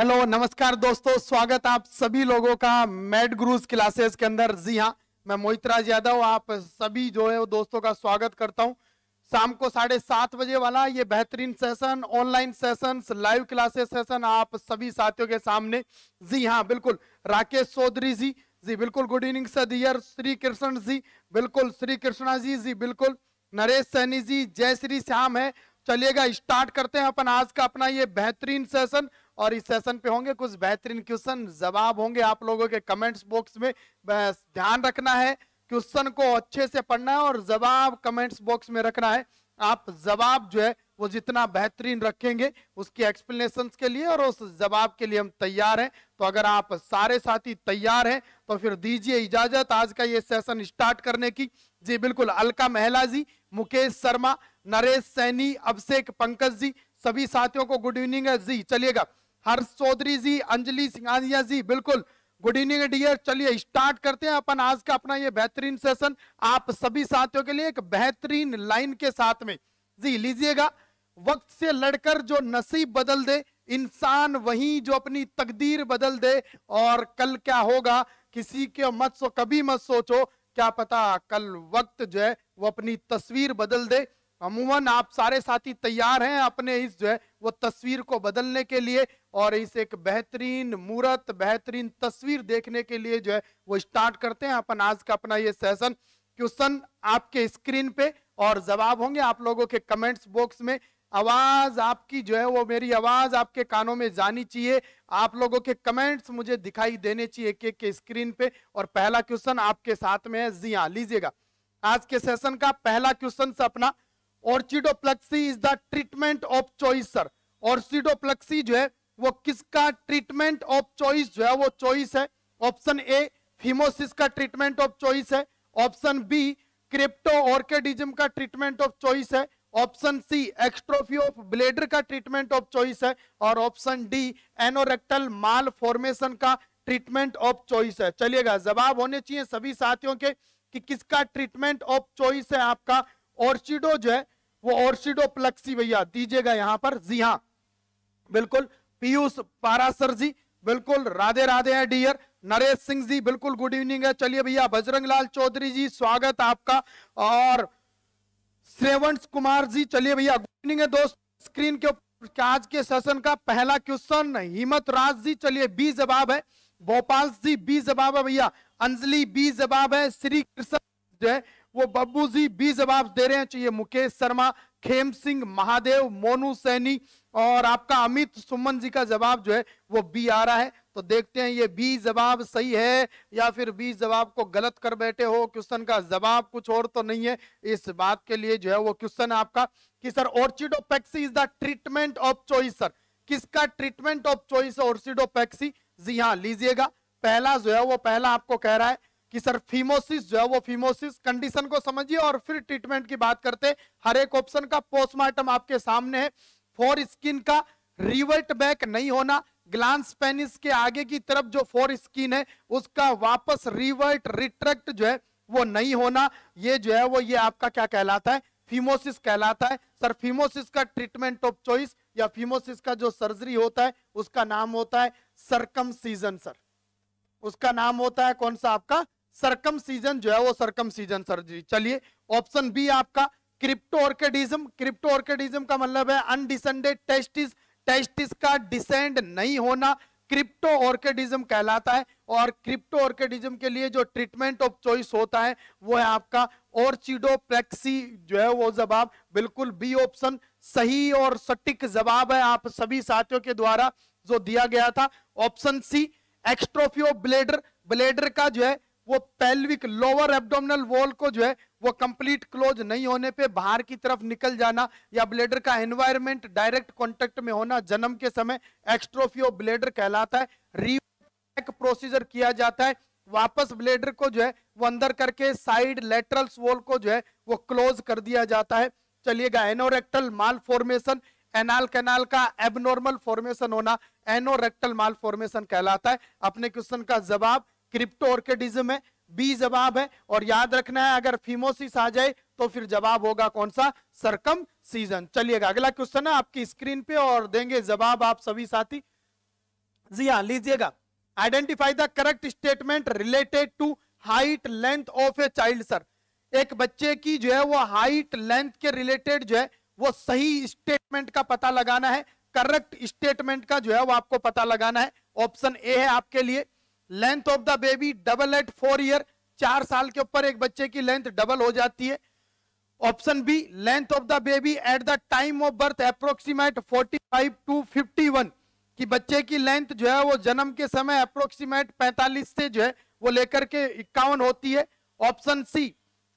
Hello नमस्कार दोस्तों स्वागत आप सभी लोगों का मेड ग्रूज क्लासेस के अंदर जी हाँ मैं मोहितराज यादव आप सभी जो है दोस्तों का स्वागत करता हूँ शाम को साढ़े सात बजे वाला ये बेहतरीन session online session live classes session आप सभी साथियों के सामने जी हाँ बिल्कुल राकेश चौधरी जी जी बिल्कुल good evening sir Shri Krishna ji बिल्कुल श्री कृष्णा जी जी बिल्कुल नरेश सैनी जी जय श्री श्याम है चलिएगा स्टार्ट करते हैं अपन आज का अपना ये बेहतरीन सेशन और इस सेशन पे होंगे कुछ बेहतरीन क्वेश्चन जवाब होंगे आप लोगों के कमेंट्स बॉक्स में ध्यान रखना है क्वेश्चन को अच्छे से पढ़ना है और जवाब कमेंट्स बॉक्स में रखना है आप जवाब जो है वो जितना बेहतरीन रखेंगे उसकी एक्सप्लेनेशन के लिए और उस जवाब के लिए हम तैयार हैं तो अगर आप सारे साथी तैयार हैं तो फिर दीजिए इजाजत आज का ये सेशन स्टार्ट करने की जी बिल्कुल अलका महला जी मुकेश शर्मा नरेश सैनी अभिषेक पंकज जी सभी साथियों को गुड इवनिंग है जी चलिएगा हर्ष चौधरी जी अंजलि सिंघानिया जी बिल्कुल गुड इवनिंग डियर चलिए स्टार्ट करते हैं अपन आज का अपना ये बेहतरीन सेशन आप सभी साथियों के लिए एक बेहतरीन लाइन के साथ में जी लीजिएगा वक्त से लड़कर जो नसीब बदल दे इंसान वही जो अपनी तकदीर बदल दे और कल क्या होगा किसी के मत सो कभी मत सोचो क्या पता कल वक्त जो है वो अपनी तस्वीर बदल दे अमूमन आप सारे साथी तैयार हैं अपने इस जो है वो तस्वीर को बदलने के लिए और इस एक बेहतरीन मूर्त बेहतरीन तस्वीर देखने के लिए जो है वो स्टार्ट करते हैं अपन आज का अपना ये सेशन क्वेश्चन आपके स्क्रीन पे और जवाब होंगे आप लोगों के कमेंट्स बॉक्स में आवाज आपकी जो है वो मेरी आवाज आपके कानों में जानी चाहिए आप लोगों के कमेंट्स मुझे दिखाई देने चाहिए एक एक के स्क्रीन पे और पहला क्वेश्चन आपके साथ में है जी हाँ लीजिएगा आज के सेशन का पहला क्वेश्चन से अपना orchidopexy is the treatment of choice sir orchidopexy जो है वो किसका ट्रीटमेंट ऑफ चॉइस जो है वो चॉइस है ऑप्शन ए फिमोसिस का ट्रीटमेंट ऑफ चॉइस है ऑप्शन बी क्रिप्टो ऑर्केडिज्म का ट्रीटमेंट ऑफ चॉइस है option C exstrophy of bladder का ट्रीटमेंट ऑफ चॉइस है और option D anorectal malformation का ट्रीटमेंट ऑफ चॉइस है चलिएगा जवाब होने चाहिए सभी साथियों के कि किसका ट्रीटमेंट ऑफ चॉइस है आपका ऑर्चिडो जो है वो प्लक्सी भैया दीजिएगा यहां पर जी हाँ बिल्कुल पीयूष पारासर जी बिल्कुल राधे राधे हैं डियर नरेश सिंह जी बिल्कुल गुड इवनिंग है चलिए भैया बजरंग लाल चौधरी जी स्वागत आपका और श्रेवंश कुमार जी चलिए भैया गुड इवनिंग है दोस्त स्क्रीन के ऊपर आज के सेशन का पहला क्वेश्चन हिम्मत राज जी चलिए बी जवाब है भोपाल जी बी जवाब है भैया अंजलि बी जवाब है श्री कृष्ण जो है वो बब्बू जी बी जवाब दे रहे हैं चाहिए मुकेश शर्मा खेम सिंह महादेव मोनू सैनी और आपका अमित सुमन जी का जवाब जो है वो बी आ रहा है तो देखते हैं ये बी जवाब सही है या फिर बी जवाब को गलत कर बैठे हो क्वेश्चन का जवाब कुछ और तो नहीं है इस बात के लिए जो है वो क्वेश्चन आपका कि sir orchidopexy is the treatment of choice sir किसका ट्रीटमेंट ऑफ चॉइस ऑर्चिडोपैक्सी जी हाँ लीजिएगा पहला जो है वो पहला आपको कह रहा है कि सर फीमोसिस जो है वो फीमोसिस कंडीशन को समझिए और फिर ट्रीटमेंट की बात करते हर एक ऑप्शन का पोस्टमार्टम आपके सामने है फोर स्किन का रिवर्ट बैक नहीं होना ग्लांस पेनिस के आगे की तरफ जो फोर स्किन है उसका वापस रिवर्ट रिट्रैक्ट जो है वो नहीं होना ये जो है वो ये आपका क्या कहलाता है फीमोसिस कहलाता है सर फीमोसिस का ट्रीटमेंट ऑफ चॉइस या फीमोसिस का जो सर्जरी होता है उसका नाम होता है सरकम सीजन सर उसका नाम होता है कौन सा आपका सरकम सीजन जो है वो सरकम सीजन सर जी चलिए ऑप्शन बी आपका क्रिप्टो ऑर्केडिज्म क्रिप्टो ऑर्केडिज्म का मतलब है अनडिसेंडेड टेस्टिस टेस्टिस का डिसेंड नहीं होना क्रिप्टो ऑर्केडिज्म कहलाता है और क्रिप्टो ऑर्केडिज्म के लिए जो ट्रीटमेंट ऑफ चॉइस होता है वो है आपका ऑर्चिडोप्लेक्सी जो है वो जवाब बिल्कुल बी ऑप्शन सही और सटीक जवाब है आप सभी साथियों के द्वारा जो दिया गया था option C exstrophy of bladder bladder का जो है वो पेल्विक लोअर एब्डोमिनल वॉल को जो है वो कंप्लीट क्लोज नहीं होने पे बाहर की तरफ निकल जाना या ब्लेडर का एनवायरमेंट डायरेक्ट कांटेक्ट में होना जन्म के समय एक्स्ट्रोफियो ब्लेडर कहलाता है री प्रोसीजर किया जाता है वापस ब्लेडर को जो है वो अंदर करके साइड लेटरल वॉल को जो है वो क्लोज कर दिया जाता है चलिएगा anorectal malformation anal canal का एबनॉर्मल फॉर्मेशन होना एनोरेक्टल माल फॉर्मेशन कहलाता है अपने क्वेश्चन का जवाब क्रिप्टो ऑर्किडिज्म है बी जवाब है और याद रखना है अगर फीमोसिस आ जाए तो फिर जवाब होगा कौन सा सरकम सीजन चलिएगा अगला क्वेश्चन है आपकी स्क्रीन पे और देंगे जवाब आप सभी साथी जी हाँ लीजिएगा identify the correct statement related to height length of a child sir एक बच्चे की जो है वो हाइट लेंथ के रिलेटेड जो है वो सही स्टेटमेंट का पता लगाना है करेक्ट स्टेटमेंट का जो है वो आपको पता लगाना है ऑप्शन ए है आपके लिए length of the baby double at four year चार साल के ऊपर एक बच्चे की लेंथ डबल हो जाती है option B length of the baby at the time of birth approximate 45 to 51 कि बच्चे की लेंथ जो है वो जन्म के समय अप्रोक्सीमेट 45 से जो है वो लेकर के इक्यावन होती है option C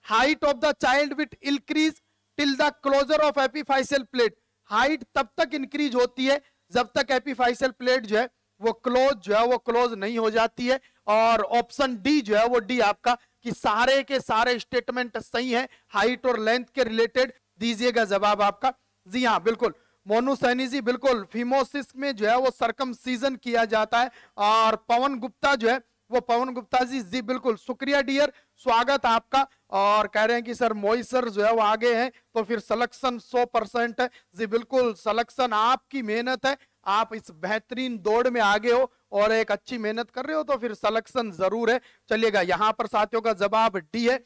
height of the child with increase till the closure of epiphyseal plate height तब तक इंक्रीज होती है जब तक एपिफाइसल प्लेट जो है वो क्लोज जो है वो क्लोज नहीं हो जाती है और ऑप्शन डी जो है वो डी आपका कि सारे के सारे स्टेटमेंट सही है हाइट और लेंथ के रिलेटेड दीजिएगा जवाब आपका जी हाँ बिल्कुल मोनू सैनी जी बिल्कुल फिमोसिस में जो है वो सरकम सीजन किया जाता है और पवन गुप्ता जो है वो पवन गुप्ता जी जी बिल्कुल शुक्रिया डियर स्वागत आपका और कह रहे हैं कि सर मोई सर जो है वो आगे हैं तो फिर सलेक्शन 100 परसेंट है जी बिल्कुल सलेक्शन आपकी मेहनत है आप इस बेहतरीन दौड़ में आगे हो और एक अच्छी मेहनत कर रहे हो तो फिर सलेक्शन जरूर है चलिएगा यहाँ पर साथियों का जवाब डी है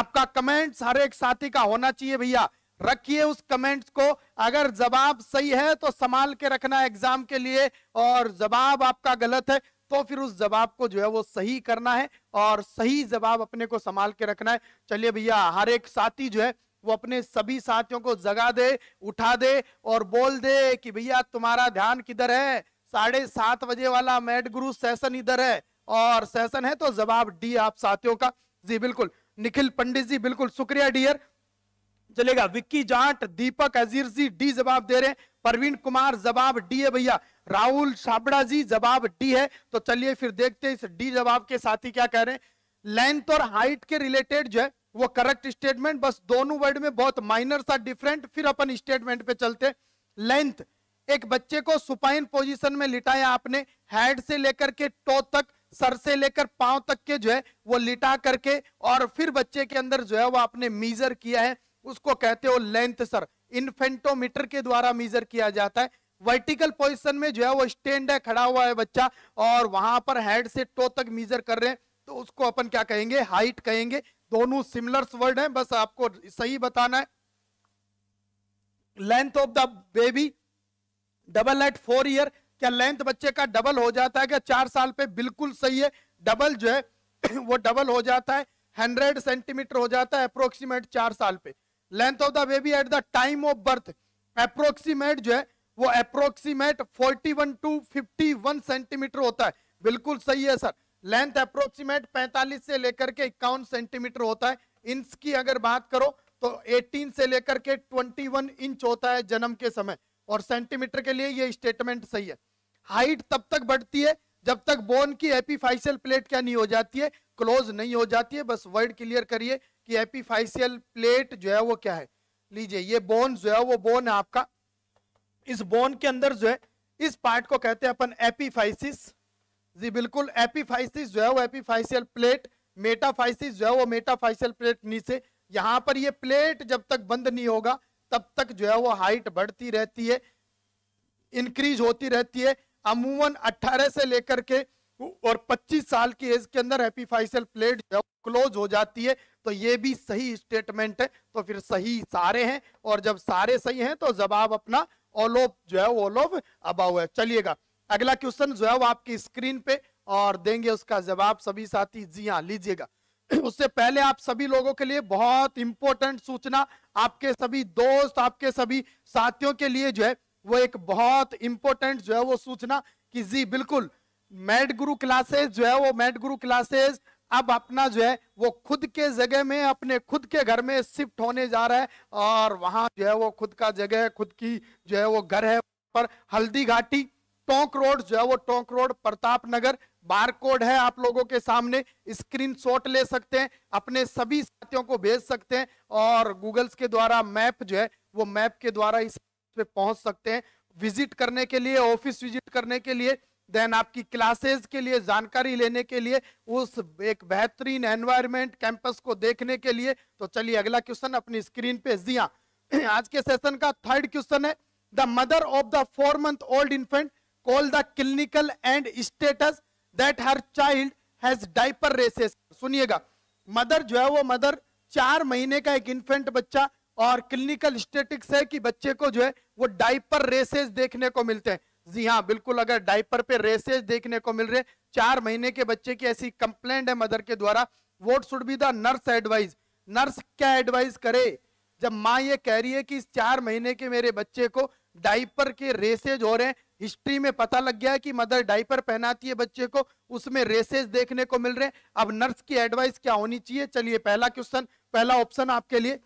आपका कमेंट्स हर एक साथी का होना चाहिए भैया रखिए उस कमेंट्स को अगर जवाब सही है तो संभाल के रखना एग्जाम के लिए और जवाब आपका गलत है तो फिर उस जवाब को जो है वो सही करना है और सही जवाब अपने को संभाल के रखना है चलिए भैया हर एक साथी जो है वो अपने सभी साथियों को जगा दे उठा दे और बोल दे कि भैया तुम्हारा ध्यान किधर है साढ़े सात बजे वाला मैट गुरु सेशन इधर है और सेशन है तो जवाब डी आप साथियों का जी बिल्कुल निखिल पंडित जी बिल्कुल शुक्रिया डियर चलेगा विक्की जाट दीपक अजीर जी डी जवाब दे रहे हैं परवीन कुमार जवाब डी है भैया राहुल छाबड़ा जी जवाब डी है तो चलिए फिर देखते हैं इस डी जवाब के साथी क्या कह रहे हैं लेंथ और हाइट के रिलेटेड जो है वो करेक्ट स्टेटमेंट बस दोनों वर्ड में बहुत माइनर सा डिफरेंट फिर अपन स्टेटमेंट पे चलते लेंथ एक बच्चे को सुपाइन पोजीशन में लिटाया आपने हेड से लेकर के टो तक सर से लेकर पांव तक के जो है वो लिटा करके और फिर बच्चे के अंदर जो है वो आपने मीजर किया है उसको कहते हो लेंथ सर इन्फेंटोमीटर के द्वारा मीजर किया जाता है वर्टिकल पोजिशन में जो है वो स्टैंड है खड़ा हुआ है बच्चा और वहां पर हेड से टो तक मीजर कर रहे हैं तो उसको अपन क्या कहेंगे हाइट कहेंगे दोनों सिमिलर्स वर्ड हैं बस आपको सही बताना है length of the baby double at four year क्या लेंथ बच्चे का डबल हो जाता है क्या चार साल पे बिल्कुल सही है डबल जो है वो डबल हो जाता है हंड्रेड सेंटीमीटर हो जाता है अप्रोक्सीमेट चार साल पे length of the baby at the time of birth approximate जो है वो approximate one to one centimetre होता है बिल्कुल सही है सर लेंथ अप्रोक्सीमेट 45 से लेकर के इक्यावन सेंटीमीटर होता है इंच की अगर बात करो तो 18 से लेकर के 21 इंच होता है जन्म के समय और सेंटीमीटर के लिए ये स्टेटमेंट सही है हाइट तब तक बढ़ती है जब तक बोन की एपीफाइशियल प्लेट क्या नहीं हो जाती है क्लोज नहीं हो जाती है बस वर्ड क्लियर करिए कि एपीफाइशियल प्लेट जो है वो क्या है लीजिए ये बोन जो है वो बोन है आपका इस बोन के अंदर जो है इस पार्ट को कहते हैं अपन एपीफाइसिस जी बिल्कुल एपीफाइसिस जो है वो एपीफाइसियल प्लेट मेटाफाइसिस जो है वो मेटाफाइसियल प्लेट नीचे यहाँ पर ये प्लेट जब तक बंद नहीं होगा तब तक जो है वो हाइट बढ़ती रहती है इंक्रीज होती रहती है अमूमन 18 से लेकर के और 25 साल की एज के अंदर एपीफाइसियल प्लेट जो है क्लोज हो जाती है तो ये भी सही स्टेटमेंट है तो फिर सही सारे हैं और जब सारे सही हैं तो जवाब अपना ऑल ऑफ जो है वो ऑल ऑफ अबाउ है चलिएगा अगला क्वेश्चन जो है वो आपकी स्क्रीन पे और देंगे उसका जवाब सभी साथी जी हाँ लीजिएगा उससे पहले आप सभी लोगों के लिए बहुत इंपॉर्टेंट सूचना आपके सभी दोस्त आपके सभी साथियों के लिए जो है वो एक बहुत इंपॉर्टेंट जो है वो सूचना कि जी बिल्कुल मेड गुरु क्लासेस जो है वो मेड गुरु क्लासेस अब अपना जो है वो खुद के जगह में अपने खुद के घर में शिफ्ट होने जा रहा है और वहां जो है वो खुद का जगह खुद की जो है वो घर है पर हल्दी घाटी टोंक रोड जो है वो Tonk road Pratap Nagar barcode है आप लोगों के सामने स्क्रीन शॉट ले सकते हैं अपने सभी साथियों को भेज सकते हैं और गूगल्स के द्वारा मैप जो है वो मैप के द्वारा इस पे पहुंच सकते हैं विजिट करने के लिए ऑफिस विजिट करने के लिए देन आपकी क्लासेस के लिए जानकारी लेने के लिए उस एक बेहतरीन एनवायरमेंट कैंपस को देखने के लिए तो चलिए अगला क्वेश्चन अपनी स्क्रीन पे दिया हाँ। आज के सेशन का थर्ड क्वेश्चन है the mother of the four month old infant call the clinical and states that her child has diaper rashes सुनिएगा मदर जो है वो मदर चार महीने का एक इन्फेंट बच्चा और क्लिनिकल स्टेटिक्स है कि बच्चे को जो है वो डाइपर रेसेस देखने को मिलते हैं जी हाँ बिल्कुल अगर डाइपर पे रेसेस देखने को मिल रहे चार महीने के बच्चे की ऐसी कंप्लेंट है मदर के द्वारा what should be the nurse advise nurse क्या एडवाइज करे जब माँ ये कह रही है कि इस चार महीने के मेरे बच्चे को डाइपर के रेसेज हो रहे हैं हिस्ट्री में पता लग गया है कि मदर डाइपर पहनाती है बच्चे को उसमें रेसेज देखने को मिल रहे हैं अब नर्स की एडवाइस क्या होनी चाहिए चलिए पहला क्वेश्चन पहला ऑप्शन आपके लिए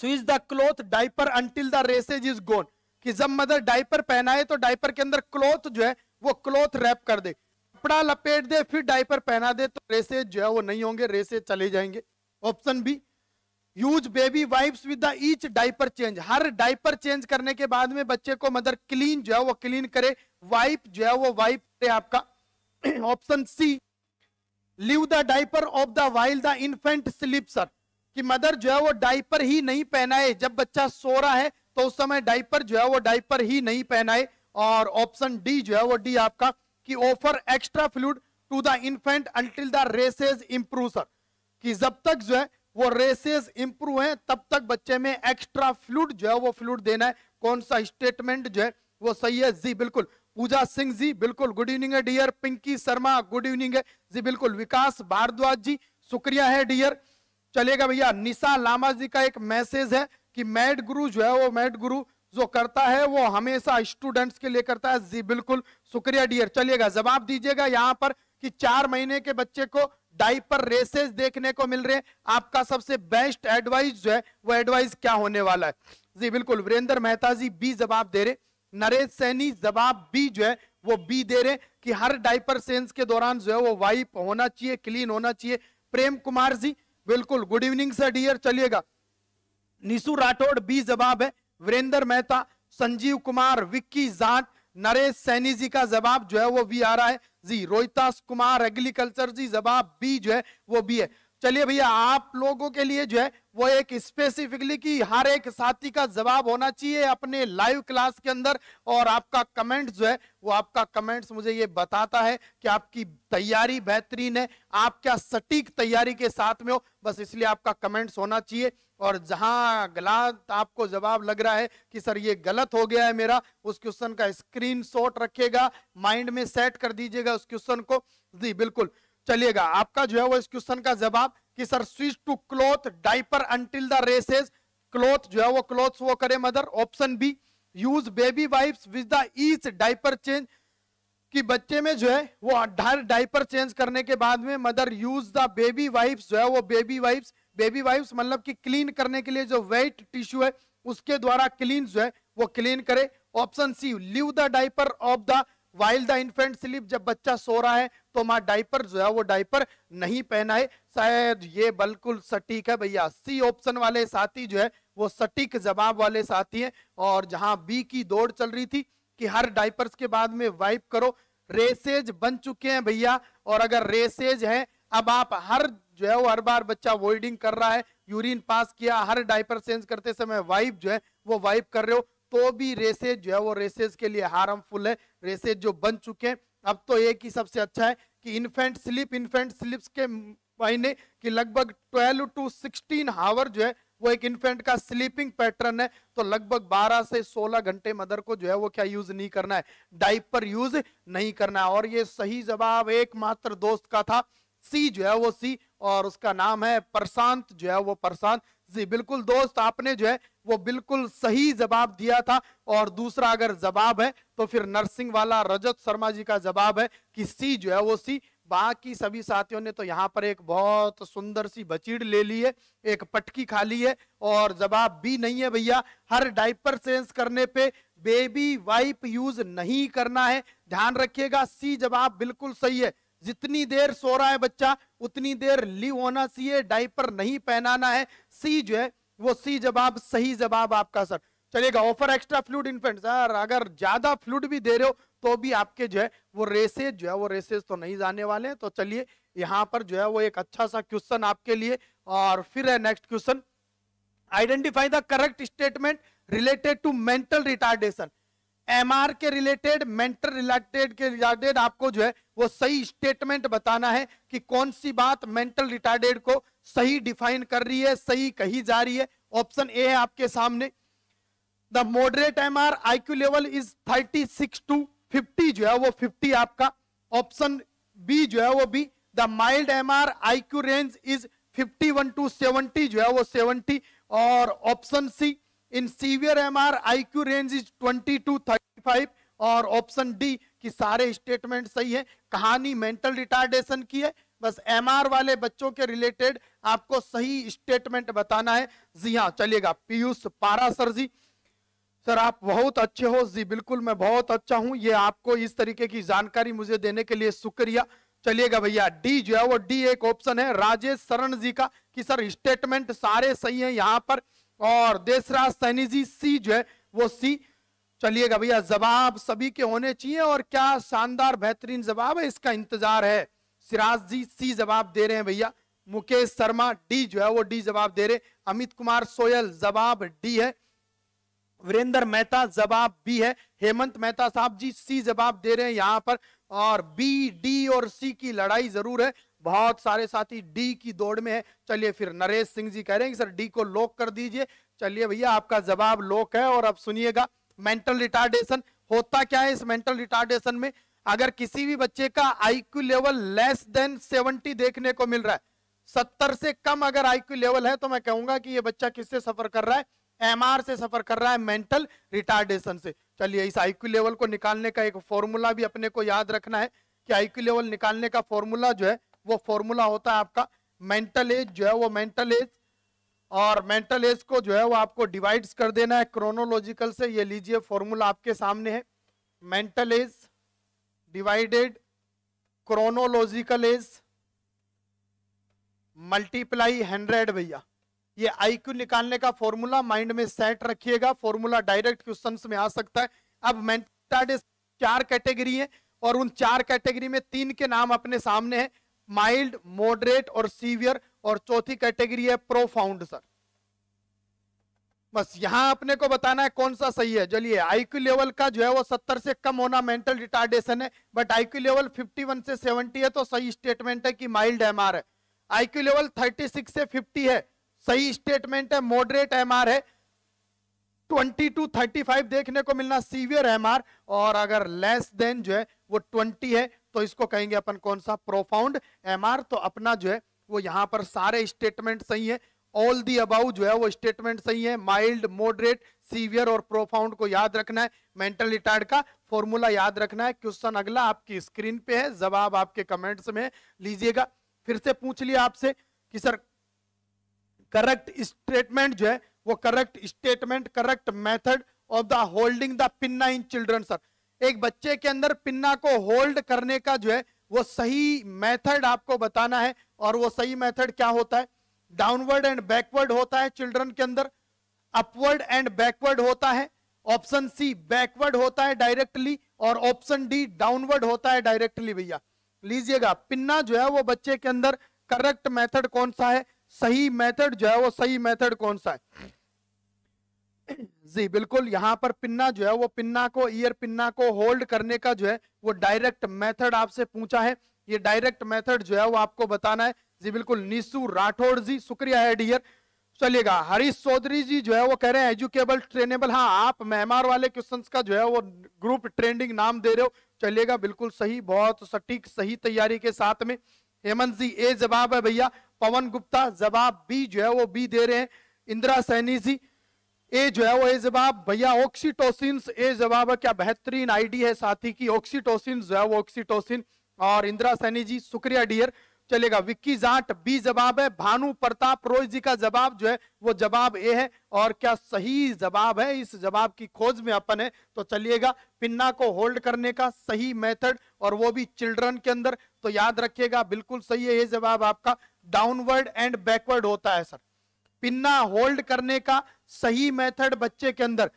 switch the cloth diaper until the rashes is gone कि जब मदर डाइपर पहनाए तो डाइपर के अंदर क्लोथ जो है वो क्लोथ रैप कर दे कपड़ा लपेट दे फिर डाइपर पहना दे तो रेसेज जो है वो नहीं होंगे रेसेज चले जाएंगे option B use baby wipes with the each diaper change हर डाइपर चेंज करने के बाद में बच्चे को मदर क्लीन जो है वो क्लीन करे वाइप जो है वो वाइप करे आपका option C leave the diaper off the while the infant sleeps sir कि मदर जो है वो डाइपर ही नहीं पहनाए जब बच्चा सो रहा है तो उस समय डाइपर जो है वो डाइपर ही नहीं पहनाए और ऑप्शन डी जो है वो डी आपका कि offer extra fluid to the infant until the rashes improve sir कि जब तक जो है वो रेसेस इंप्रूव हैं तब तक बच्चे में एक्स्ट्रा फ्लूड जो है वो फ्लूड देना है कौन सा स्टेटमेंट जो है वो सही है जी बिल्कुल पूजा सिंह जी बिल्कुल गुड इवनिंग है dear Pinky Sharma good evening है जी बिल्कुल विकास भारद्वाज जी शुक्रिया है डियर चलेगा भैया निशा लामा जी का एक मैसेज है कि मैड गुरु जो है वो मैड गुरु जो करता है वो हमेशा स्टूडेंट्स के लिए करता है जी बिल्कुल शुक्रिया डियर चलिएगा जवाब दीजिएगा यहाँ पर कि चार महीने के बच्चे को डाइपर रेसेस देखने को मिल रहे हैं आपका सबसे बेस्ट एडवाइस जो है वो एडवाइस क्या होने वाला है जी बिल्कुल वीरेंद्र मेहता जी बी जवाब दे रहे नरेश सैनी जवाब बी जो है वो बी दे रहे कि हर डाइपर सेंस के दौरान जो है वो वाइप होना चाहिए क्लीन होना चाहिए प्रेम कुमार जी बिल्कुल गुड इवनिंग सर डियर चलिएगा निशु राठौड़ बी जवाब है वीरेंद्र मेहता संजीव कुमार विक्की जाट नरेश सैनी जी का जवाब जो है वो भी आ रहा है जी रोहितास कुमार एग्रीकल्चर जी जवाब बी जो है वो बी है चलिए भैया आप लोगों के लिए जो है वो एक स्पेसिफिकली कि हर एक साथी का जवाब होना चाहिए अपने लाइव क्लास के अंदर और आपका कमेंट जो है वो आपका कमेंट्स मुझे ये बताता है कि आपकी तैयारी बेहतरीन है आप क्या सटीक तैयारी के साथ में हो बस इसलिए आपका कमेंट्स होना चाहिए और जहां गलत आपको जवाब लग रहा है कि सर ये गलत हो गया है मेरा उस क्वेश्चन का स्क्रीन शॉट रखिएगा माइंड में सेट कर दीजिएगा उस क्वेश्चन को जी बिल्कुल चलिएगा आपका जो है वो इस क्वेश्चन का जवाब कि sir switch to cloth diaper until the rashes cloth जो है वो क्लोथ वो करे mother option B use baby wipes with the each diaper change कि बच्चे में जो है वो हर डाइपर चेंज करने के बाद में mother use the baby wipes जो है वो बेबी वाइप्स बेबी वाइप्स मतलब कि क्लीन करने के लिए जो वेट टिश्यू है उसके द्वारा क्लीन जो है वो क्लीन करे option C leave the diaper off the while the infant sleep जब बच्चा सो रहा है तो माँ डाइपर जो है वो डाइपर नहीं पहनाए शायद ये बिल्कुल सटीक है भैया सी ऑप्शन वाले साथी जो है वो सटीक जवाब वाले साथी हैं और जहां बी की दौड़ चल रही थी कि हर डाइपर्स के बाद में वाइप करो रेसेज बन चुके हैं भैया और अगर रेसेज हैं अब आप हर जो है वो हर बार बच्चा वोइडिंग कर रहा है यूरिन पास किया हर डायपर चेंज करते समय वाइप जो है वो वाइप कर रहे हो तो भी रेसेज जो है वो रेसेज के लिए हार्मफुल है रेसेज जो बन चुके हैं अब तो एक ही सबसे अच्छा है कि इन्फेंट स्लिप इन्फेंट स्लिप्स के मायने की लगभग 12 टू 16 हावर जो है वो एक इन्फेंट का स्लीपिंग पैटर्न है तो लगभग 12 से 16 घंटे मदर को जो है वो क्या यूज नहीं करना है डाइपर यूज नहीं करना है और ये सही जवाब एकमात्र दोस्त का था सी जो है वो सी और उसका नाम है प्रशांत जो है वो प्रशांत जी बिल्कुल दोस्त आपने जो है वो बिल्कुल सही जवाब दिया था और दूसरा अगर जवाब है तो फिर नर्सिंग वाला रजत शर्मा जी का जवाब है कि सी जो है वो सी बाकी सभी साथियों ने तो यहाँ पर एक बहुत सुंदर सी बचीड़ ले ली है एक पटकी खा ली है और जवाब भी नहीं है भैया हर डाइपर चेंज करने पे बेबी वाइप यूज नहीं करना है ध्यान रखिएगा सी जवाब बिल्कुल सही है जितनी देर सो रहा है बच्चा उतनी देर लीव होना चाहिए डाइपर नहीं पहनाना है सी जो है वो सी जवाब सही जवाब आपका सर चलेगा offer extra fluid infant sir अगर ज्यादा फ्लूड भी दे रहे हो तो भी आपके जो है वो रेसेज जो है वो रेसेज तो नहीं जाने वाले हैं तो चलिए यहाँ पर जो है वो एक अच्छा सा क्वेश्चन आपके लिए और फिर है next question identify the correct statement related to mental retardation MR के रिलेटेड मेंटर रिलेटेड के रिलेटेड आपको जो है वो सही स्टेटमेंट बताना है कि कौन सी बात मेंटल रिटार्डेड को सही डिफाइन कर रही है सही कही जा रही है ऑप्शन ए है आपके सामने the moderate M R IQ level is thirty six to fifty जो है वो फिफ्टी आपका ऑप्शन बी जो है वो B the mild M R IQ range is fifty one to seventy जो है वो सेवेंटी और option C in severe MR IQ range is 20 to 35 और ऑप्शन डी की सारे स्टेटमेंट सही है कहानी मेंटल रिटार्डेशन की है बस एमआर वाले बच्चों के रिलेटेड आपको सही स्टेटमेंट बताना है जी हाँ चलिएगा पीयूष पारा सर जी सर आप बहुत अच्छे हो जी बिल्कुल मैं बहुत अच्छा हूं ये आपको इस तरीके की जानकारी मुझे देने के लिए शुक्रिया चलिएगा भैया डी जो है वो डी एक ऑप्शन है राजेश शरण जी का कि सर स्टेटमेंट सारे सही है यहाँ पर और देशराज सैनी जी सी जो है वो सी चलिएगा भैया जवाब सभी के होने चाहिए और क्या शानदार बेहतरीन जवाब है इसका इंतजार है सिराज जी सी जवाब दे रहे हैं भैया मुकेश शर्मा डी जो है वो डी जवाब दे रहे अमित कुमार सोयल जवाब डी है वीरेंद्र मेहता जवाब बी है हेमंत मेहता साहब जी सी जवाब दे रहे हैं यहाँ पर और बी डी और सी की लड़ाई जरूर है बहुत सारे साथी डी की दौड़ में है चलिए फिर नरेश सिंह जी कह रहे हैं कि सर डी को लॉक कर दीजिए चलिए भैया आपका जवाब लॉक है और अब सुनिएगा मेंटल रिटार्डेशन होता क्या है इस मेंटल रिटार्डेशन में अगर किसी भी बच्चे का IQ level less than seventy देखने को मिल रहा है सत्तर से कम अगर आईक्यू लेवल है तो मैं कहूंगा कि ये बच्चा किससे सफर कर रहा है एमआर से सफर कर रहा है मेंटल रिटार्डेशन से चलिए इस आईक्यू लेवल को निकालने का एक फॉर्मूला भी अपने को याद रखना है कि आईक्यू लेवल निकालने का फॉर्मूला जो है वो फॉर्मूला होता है आपका मेंटल एज जो है वो मेंटल एज और मेंटल एज को जो है वो आपको डिवाइड्स कर देना है क्रोनोलॉजिकल से ये लीजिए फॉर्मूला आपके सामने है mental age divided chronological age multiply hundred भैया ये आईक्यू निकालने का फॉर्मूला माइंड में सेट रखिएगा फॉर्मूला डायरेक्ट क्वेश्चंस में आ सकता है अब मेंटल चार कैटेगरी है और उन चार कैटेगरी में तीन के नाम अपने सामने हैं माइल्ड मॉडरेट और सीवियर और चौथी कैटेगरी है प्रोफाउंड सर बस यहां अपने को बताना है कौन सा सही है चलिए आईक्यू लेवल का जो है वो सत्तर से कम होना मेंटल रिटार्डेशन है बट आईक्यू लेवल 51 से 70 है तो सही स्टेटमेंट है कि माइल्ड एम है आईक्यू लेवल 36 से 50 है सही स्टेटमेंट है मॉडरेट एम है 22 टू 35 देखने को मिलना सीवियर एमआर और अगर लेस देन जो है वो 20 है तो इसको कहेंगे अपन कौन सा प्रोफाउंड एमआर तो अपना जो है वो यहाँ पर सारे स्टेटमेंट सही है ऑल दी अबाउ जो है वो स्टेटमेंट सही है माइल्ड मॉडरेट सीवियर और प्रोफाउंड को याद रखना है मेंटल रिटायर्ड का फॉर्मूला याद रखना है क्वेश्चन अगला आपकी स्क्रीन पे है जवाब आपके कमेंट्स में लीजिएगा फिर से पूछ लिया आपसे कि सर करेक्ट स्टेटमेंट जो है वो correct statement correct method of the holding the pinna in children sir एक बच्चे के अंदर पिन्ना को होल्ड करने का जो है वो सही मेथड आपको बताना है और वो सही मेथड क्या होता है डाउनवर्ड एंड बैकवर्ड होता है चिल्ड्रन के अंदर अपवर्ड एंड बैकवर्ड होता है ऑप्शन सी बैकवर्ड होता है डायरेक्टली और ऑप्शन डी डाउनवर्ड होता है डायरेक्टली भैया लीजिएगा पिन्ना जो है वो बच्चे के अंदर करेक्ट मेथड कौन सा है सही मेथड जो है वो सही मेथड कौन सा है जी बिल्कुल यहाँ पर पिन्ना जो है वो पिन्ना को ईयर पिन्ना को होल्ड करने का जो है वो डायरेक्ट मेथड आपसे पूछा है ये डायरेक्ट मेथड जो है वो आपको बताना है जी बिल्कुल निशु राठौड़ जी शुक्रिया है डियर चलिएगा हरीश चौधरी जी जो है वो कह रहे हैं एजुकेबल ट्रेनेबल हाँ आप मेहमान वाले क्वेश्चन का जो है वो ग्रुप ट्रेंडिंग नाम दे रहे हो चलिएगा बिल्कुल सही बहुत सटीक सही तैयारी के साथ में हेमंत जी ए जवाब है भैया पवन गुप्ता जवाब बी जो है वो बी दे रहे हैं इंदिरा सैनी जी ए जो है वो ए जवाब भैया ऑक्सीटोसिन ए जवाब है क्या बेहतरीन आईडी है साथी की ऑक्सीटोसिन जो है वो ऑक्सीटोसिन और इंदिरा सैनी जी शुक्रिया डियर चलेगा विक्की जाट बी जवाब है भानु प्रताप रोज जी का जवाब जो है वो जवाब ए है और क्या सही जवाब है इस जवाब की खोज में अपन है तो चलिएगा पिन्ना को होल्ड करने का सही मेथड और वो भी चिल्ड्रन के अंदर तो याद रखिएगा बिल्कुल सही है ये जवाब आपका डाउनवर्ड एंड बैकवर्ड होता है सर पिन्ना होल्ड करने का सही मेथड बच्चे के अंदर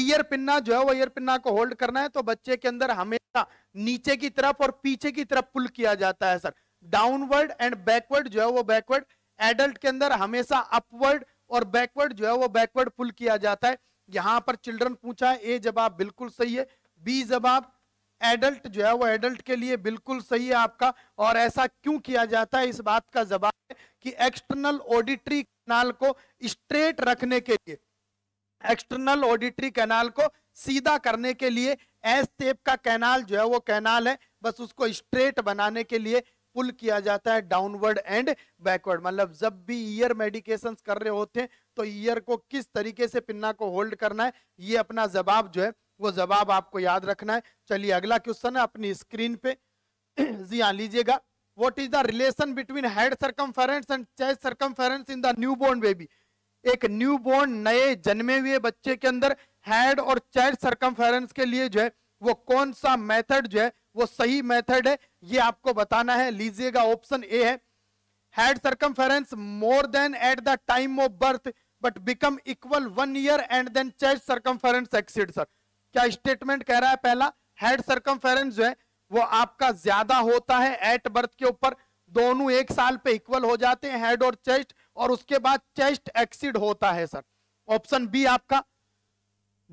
ईयर पिन्ना जो है वो ईयर पिन्ना को होल्ड करना है तो बच्चे के अंदर हमेशा नीचे की तरफ और पीछे की तरफ पुल किया जाता है सर डाउनवर्ड एंड बैकवर्ड जो है वो बैकवर्ड एडल्ट के अंदर हमेशा अपवर्ड और बैकवर्ड जो है वो बैकवर्ड पुल किया जाता है यहां पर चिल्ड्रन पूछा है ए जवाब बिल्कुल सही है बी जवाब एडल्ट जो है वो एडल्ट के लिए बिल्कुल सही है आपका और ऐसा क्यों किया जाता है इस बात का जवाब कि एक्सटर्नल ऑडिटरी कैनाल को स्ट्रेट रखने के लिए एक्सटर्नल ऑडिटरी कैनाल को सीधा करने के लिए एस टेप का कैनाल जो है वो कैनाल है बस उसको स्ट्रेट बनाने के लिए पुल किया जाता है डाउनवर्ड एंड बैकवर्ड मतलब जब भी ईयर मेडिकेशन कर रहे होते हैं तो ईयर को किस तरीके से पिन्ना को होल्ड करना है ये अपना जवाब जो है वो जवाब आपको याद रखना है चलिए अगला क्वेश्चन है अपनी स्क्रीन पे जी हाँ लीजिएगा what is the relation between head circumference and chest circumference in the newborn baby एक न्यूबॉर्न नए जन्मे हुए बच्चे के अंदर हेड और चेस्ट सरकमफेरेंस के लिए जो है वो कौन सा मेथड जो है वो सही मेथड है ये आपको बताना है लीजिएगा ऑप्शन ए है head circumference more than at the time of birth but become equal one year and then chest circumference exceed sir क्या स्टेटमेंट कह रहा है पहला हेड सरकमफेरेंस जो है वो आपका ज्यादा होता है एट बर्थ के ऊपर दोनों एक साल पे इक्वल हो जाते हैं हेड और चेस्ट और उसके बाद चेस्ट एक्सिड होता है सर ऑप्शन बी आपका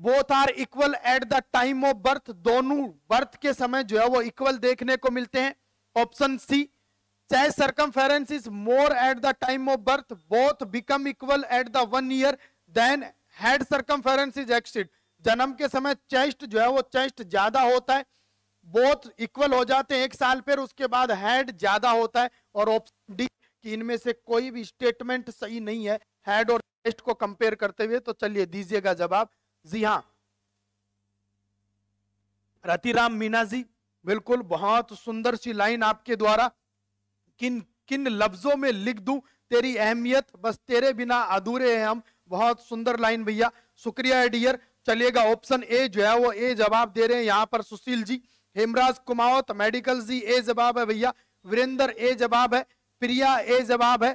both are equal at the time of birth दोनों बर्थ के समय जो है वो इक्वल देखने को मिलते हैं option C chest circumference is more at the time of birth both become equal at the one year then head circumference is exceed जन्म के समय चेस्ट जो है वो चेस्ट ज्यादा होता है बोथ इक्वल हो जाते हैं एक साल पर उसके बाद हेड ज्यादा होता है और ऑप्शन डी कि इनमें से कोई भी स्टेटमेंट सही नहीं है हेड और टेस्ट को कंपेयर करते हुए तो चलिए दीजिएगा जवाब जी हाँ रतिराम मीना जी बिल्कुल बहुत सुंदर सी लाइन आपके द्वारा किन किन लफ्जों में लिख दूं तेरी अहमियत बस तेरे बिना अधूरे हैं हम बहुत सुंदर लाइन भैया शुक्रिया डियर चलिएगा ऑप्शन ए जो है वो ए जवाब दे रहे हैं यहाँ पर सुशील जी हेमराज कुमावत मेडिकल जी ए जवाब है भैया वीरेंद्र ए जवाब है प्रिया ए जवाब है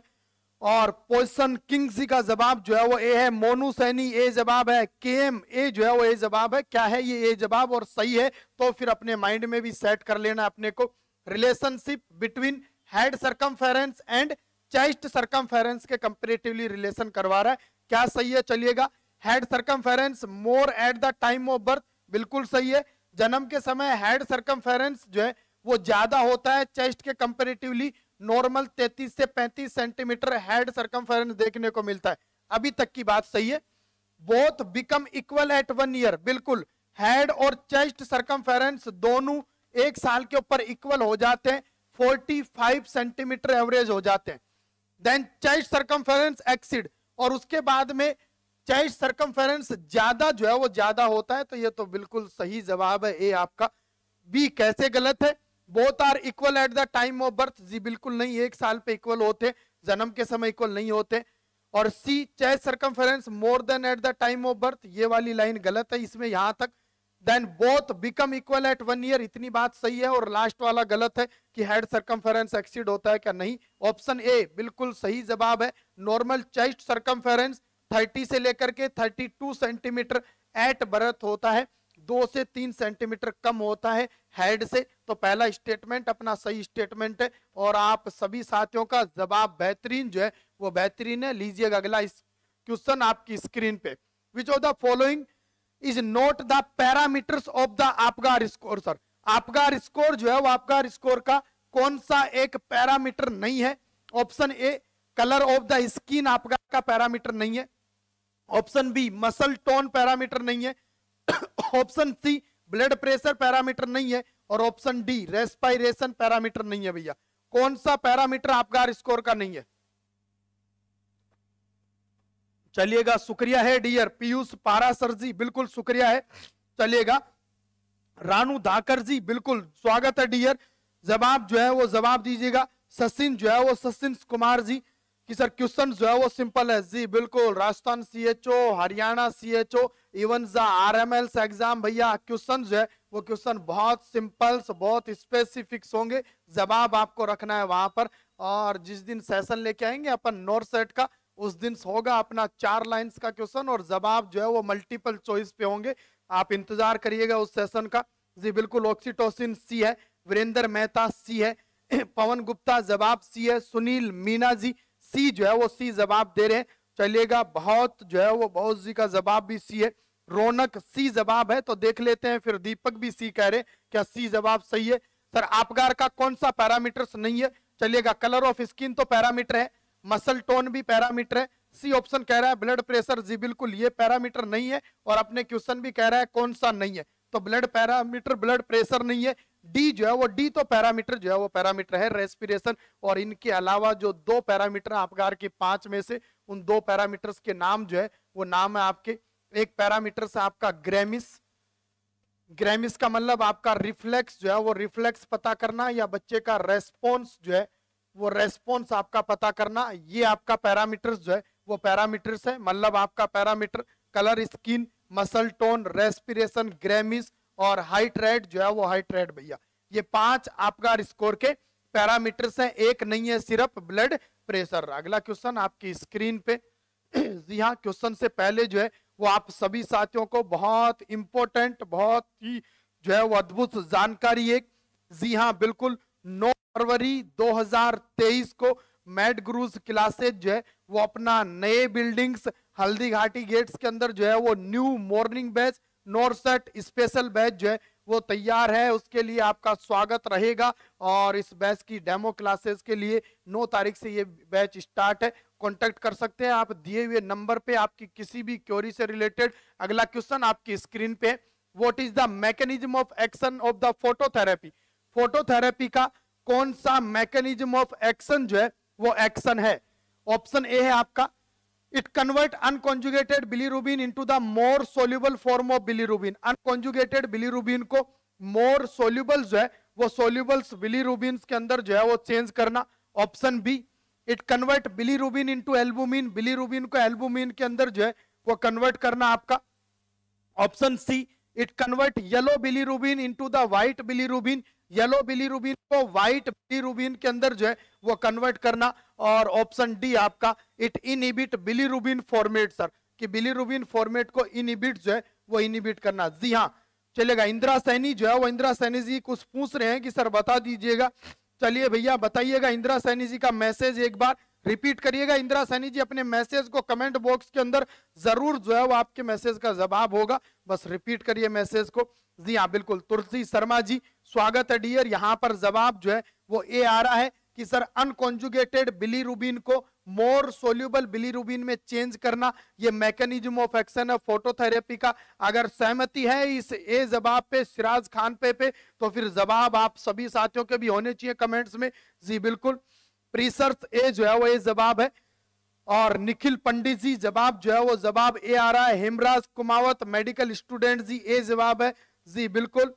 और पोजिशन किंग जी का जवाब जो है वो ए है मोनू सैनी ए जवाब है के एम ए जो है वो ए जवाब है क्या है ये ए जवाब और सही है तो फिर अपने माइंड में भी सेट कर लेना अपने को relationship between head circum and chest circum के कंपेरेटिवली रिलेशन करवा रहा है क्या सही है चलिएगा head circum more at the time of birth बिल्कुल सही है जन्म के समय हेड सरकम जो है वो ज्यादा होता है चेस्ट के कंपेरेटिवली नॉर्मल 33 से 35 सेंटीमीटर हेड सरकम देखने को मिलता है अभी तक की बात सही है both become equal at one year बिल्कुल हेड और चेस्ट सरकम दोनों एक साल के ऊपर इक्वल हो जाते हैं 45 सेंटीमीटर एवरेज हो जाते हैं देन चेस्ट सरकम एक्सिड और उसके बाद में चाहे सरकम ज्यादा जो है वो ज्यादा होता है तो ये तो बिल्कुल सही जवाब है ए आपका बी कैसे गलत है both are equal at the time of birth जी बिल्कुल नहीं एक साल पे इक्वल होते जन्म के समय इक्वल नहीं होते और C chest circum more than at the time of birth ये वाली लाइन गलत है इसमें यहां तक then both become equal at one year इतनी बात सही है और लास्ट वाला गलत है कि हेड सर्कमफेरेंस एक्सीड होता है क्या नहीं ऑप्शन ए बिल्कुल सही जवाब है नॉर्मल चेस्ट सरकम 30 से लेकर के 32 सेंटीमीटर एट बर्थ होता है दो से तीन सेंटीमीटर कम होता है हेड से तो पहला स्टेटमेंट अपना सही स्टेटमेंट है और आप सभी साथियों का जवाब बेहतरीन जो है वो बेहतरीन है लीजिएगा अगला क्वेश्चन आपकी स्क्रीन पे which of the following is not the parameters of the Apgar score sir Apgar score जो है वो आपगार स्कोर का कौन सा एक पैरामीटर नहीं है option A colour of the skin आपका का पैरामीटर नहीं है option B muscle tone parameter नहीं है option C blood pressure parameter नहीं है और ऑप्शन डी रेस्पायरेशन पैरामीटर नहीं है भैया कौन सा पैरामीटर आपका स्कोर का नहीं है चलिएगा शुक्रिया है डियर पीयूष पारा सर जी बिल्कुल शुक्रिया है चलिएगा रानू धाकर जी बिल्कुल स्वागत है डियर जवाब जो है वो जवाब दीजिएगा सचिन जो है वो सचिन कुमार जी कि सर क्वेश्चन जो है वो सिंपल है जी बिल्कुल Rajasthan CHO Haryana CHO even RMLs exam भैया क्वेश्चन जो है वो क्वेश्चन बहुत सिंपल बहुत स्पेसिफिक्स होंगे जवाब आपको रखना है वहां पर और जिस दिन सेशन लेके आएंगे अपन नोट सेट का उस दिन होगा अपना चार लाइंस का क्वेश्चन और जवाब जो है वो मल्टीपल चॉइस पे होंगे आप इंतजार करिएगा उस सेशन का जी बिल्कुल ऑक्सीटोसिन सी है वीरेंद्र मेहता सी है पवन गुप्ता जवाब सी है सुनील मीना जी सी जो है वो सी जवाब दे रहे हैं चलिएगा बहुत जो है वो बहुत जी का जवाब भी सी है रौनक सी जवाब है तो देख लेते हैं फिर दीपक भी सी कह रहे क्या सी जवाब सही है सर आपगार का कौन सा पैरामीटर्स नहीं है चलिएगा कलर ऑफ स्किन तो पैरामीटर है मसल टोन भी पैरामीटर है सी ऑप्शन कह रहा है ब्लड प्रेशर जी बिल्कुल ये पैरामीटर नहीं है और अपने क्वेश्चन भी कह रहा है कौन सा नहीं है तो ब्लड पैरामीटर ब्लड प्रेशर नहीं है डी जो है वो डी तो पैरामीटर जो है वो पैरामीटर है रेस्पिरेशन और इनके अलावा जो दो पैरामीटर आकार के पांच में से उन दो पैरामीटर्स के नाम जो है वो नाम है आपके एक पैरामीटर से आपका ग्रेमिस ग्रेमिस का मतलब आपका रिफ्लेक्स जो है वो रिफ्लेक्स पता करना या बच्चे का रेस्पॉन्स जो है वो रेस्पॉन्स आपका पता करना ये आपका पैरामीटर्स जो है वो पैरामीटर्स है मतलब आपका parameter colour skin muscle tone respiration grimace और हाइट रेट जो है वो हाइट रेट भैया ये पांच आपका स्कोर के पैरामीटर्स हैं एक नहीं है सिर्फ ब्लड प्रेशर अगला क्वेश्चन आपकी स्क्रीन पे जी हाँ क्वेश्चन से पहले जो है वो आप सभी साथियों को बहुत इंपॉर्टेंट बहुत ही जो है वो अद्भुत जानकारी एक जी हाँ बिल्कुल 9 फरवरी 2023 को मैड ग्रूज क्लासेज जो है वो अपना नए बिल्डिंग्स हल्दी घाटी गेट्स के अंदर जो है वो new morning batch NORCET special batch जो है वो तैयार है उसके लिए आपका स्वागत रहेगा और इस बैच की डेमो क्लासेस के लिए 9 तारीख से ये बैच स्टार्ट है कांटेक्ट कर सकते हैं आप दिए हुए नंबर पे आपकी किसी भी क्योरी से रिलेटेड अगला क्वेश्चन आपकी स्क्रीन पे what is the mechanism of action of the phototherapy phototherapy का कौन सा मैकेनिज्म ऑफ एक्शन जो है वो एक्शन है ऑप्शन ए है आपका it convert unconjugated bilirubin into the more soluble form of bilirubin unconjugated bilirubin को more soluble जो है वो solubles bilirubin के अंदर जो है वो change करना option B it convert bilirubin into albumin bilirubin को albumin के अंदर जो है वो convert करना आपका option C it convert yellow bilirubin into the white bilirubin yellow bilirubin को white bilirubin के अंदर जो है वो convert करना और ऑप्शन डी आपका it inhibit bilirubin format sir कि बिलीरुबिन फॉर्मेट को इनिबिट जो है वो इनिबिट करना जी हाँ चलेगा इंदिरा सैनी जो है वो इंदिरा सैनी जी कुछ पूछ रहे हैं कि सर बता दीजिएगा चलिए भैया बताइएगा इंदिरा सैनी जी का मैसेज एक बार रिपीट करिएगा इंदिरा सैनी जी अपने मैसेज को कमेंट बॉक्स के अंदर जरूर जो है वो आपके मैसेज का जवाब होगा बस रिपीट करिए मैसेज को जी हाँ बिल्कुल तुलसी शर्मा जी स्वागत है डियर यहाँ पर जवाब जो है वो ए आ रहा है कि सर अनकॉन्जुगेटेड बिलीरुबिन को मोर सोल्यूबल बिलीरुबिन में चेंज करना ये मैकेनिज्म ऑफ एक्शन है फोटोथेरेपी का अगर सहमति है इस ए जवाब पे सिराज खान पे पे तो फिर जवाब आप सभी साथियों के भी होने चाहिए कमेंट्स में जी बिल्कुल प्रीसर्स ए जो है वो ए जवाब है और निखिल पंडित जी जवाब जो है वो जवाब ए आ रहा है हेमराज कुमावत मेडिकल स्टूडेंट जी ए जवाब है जी बिल्कुल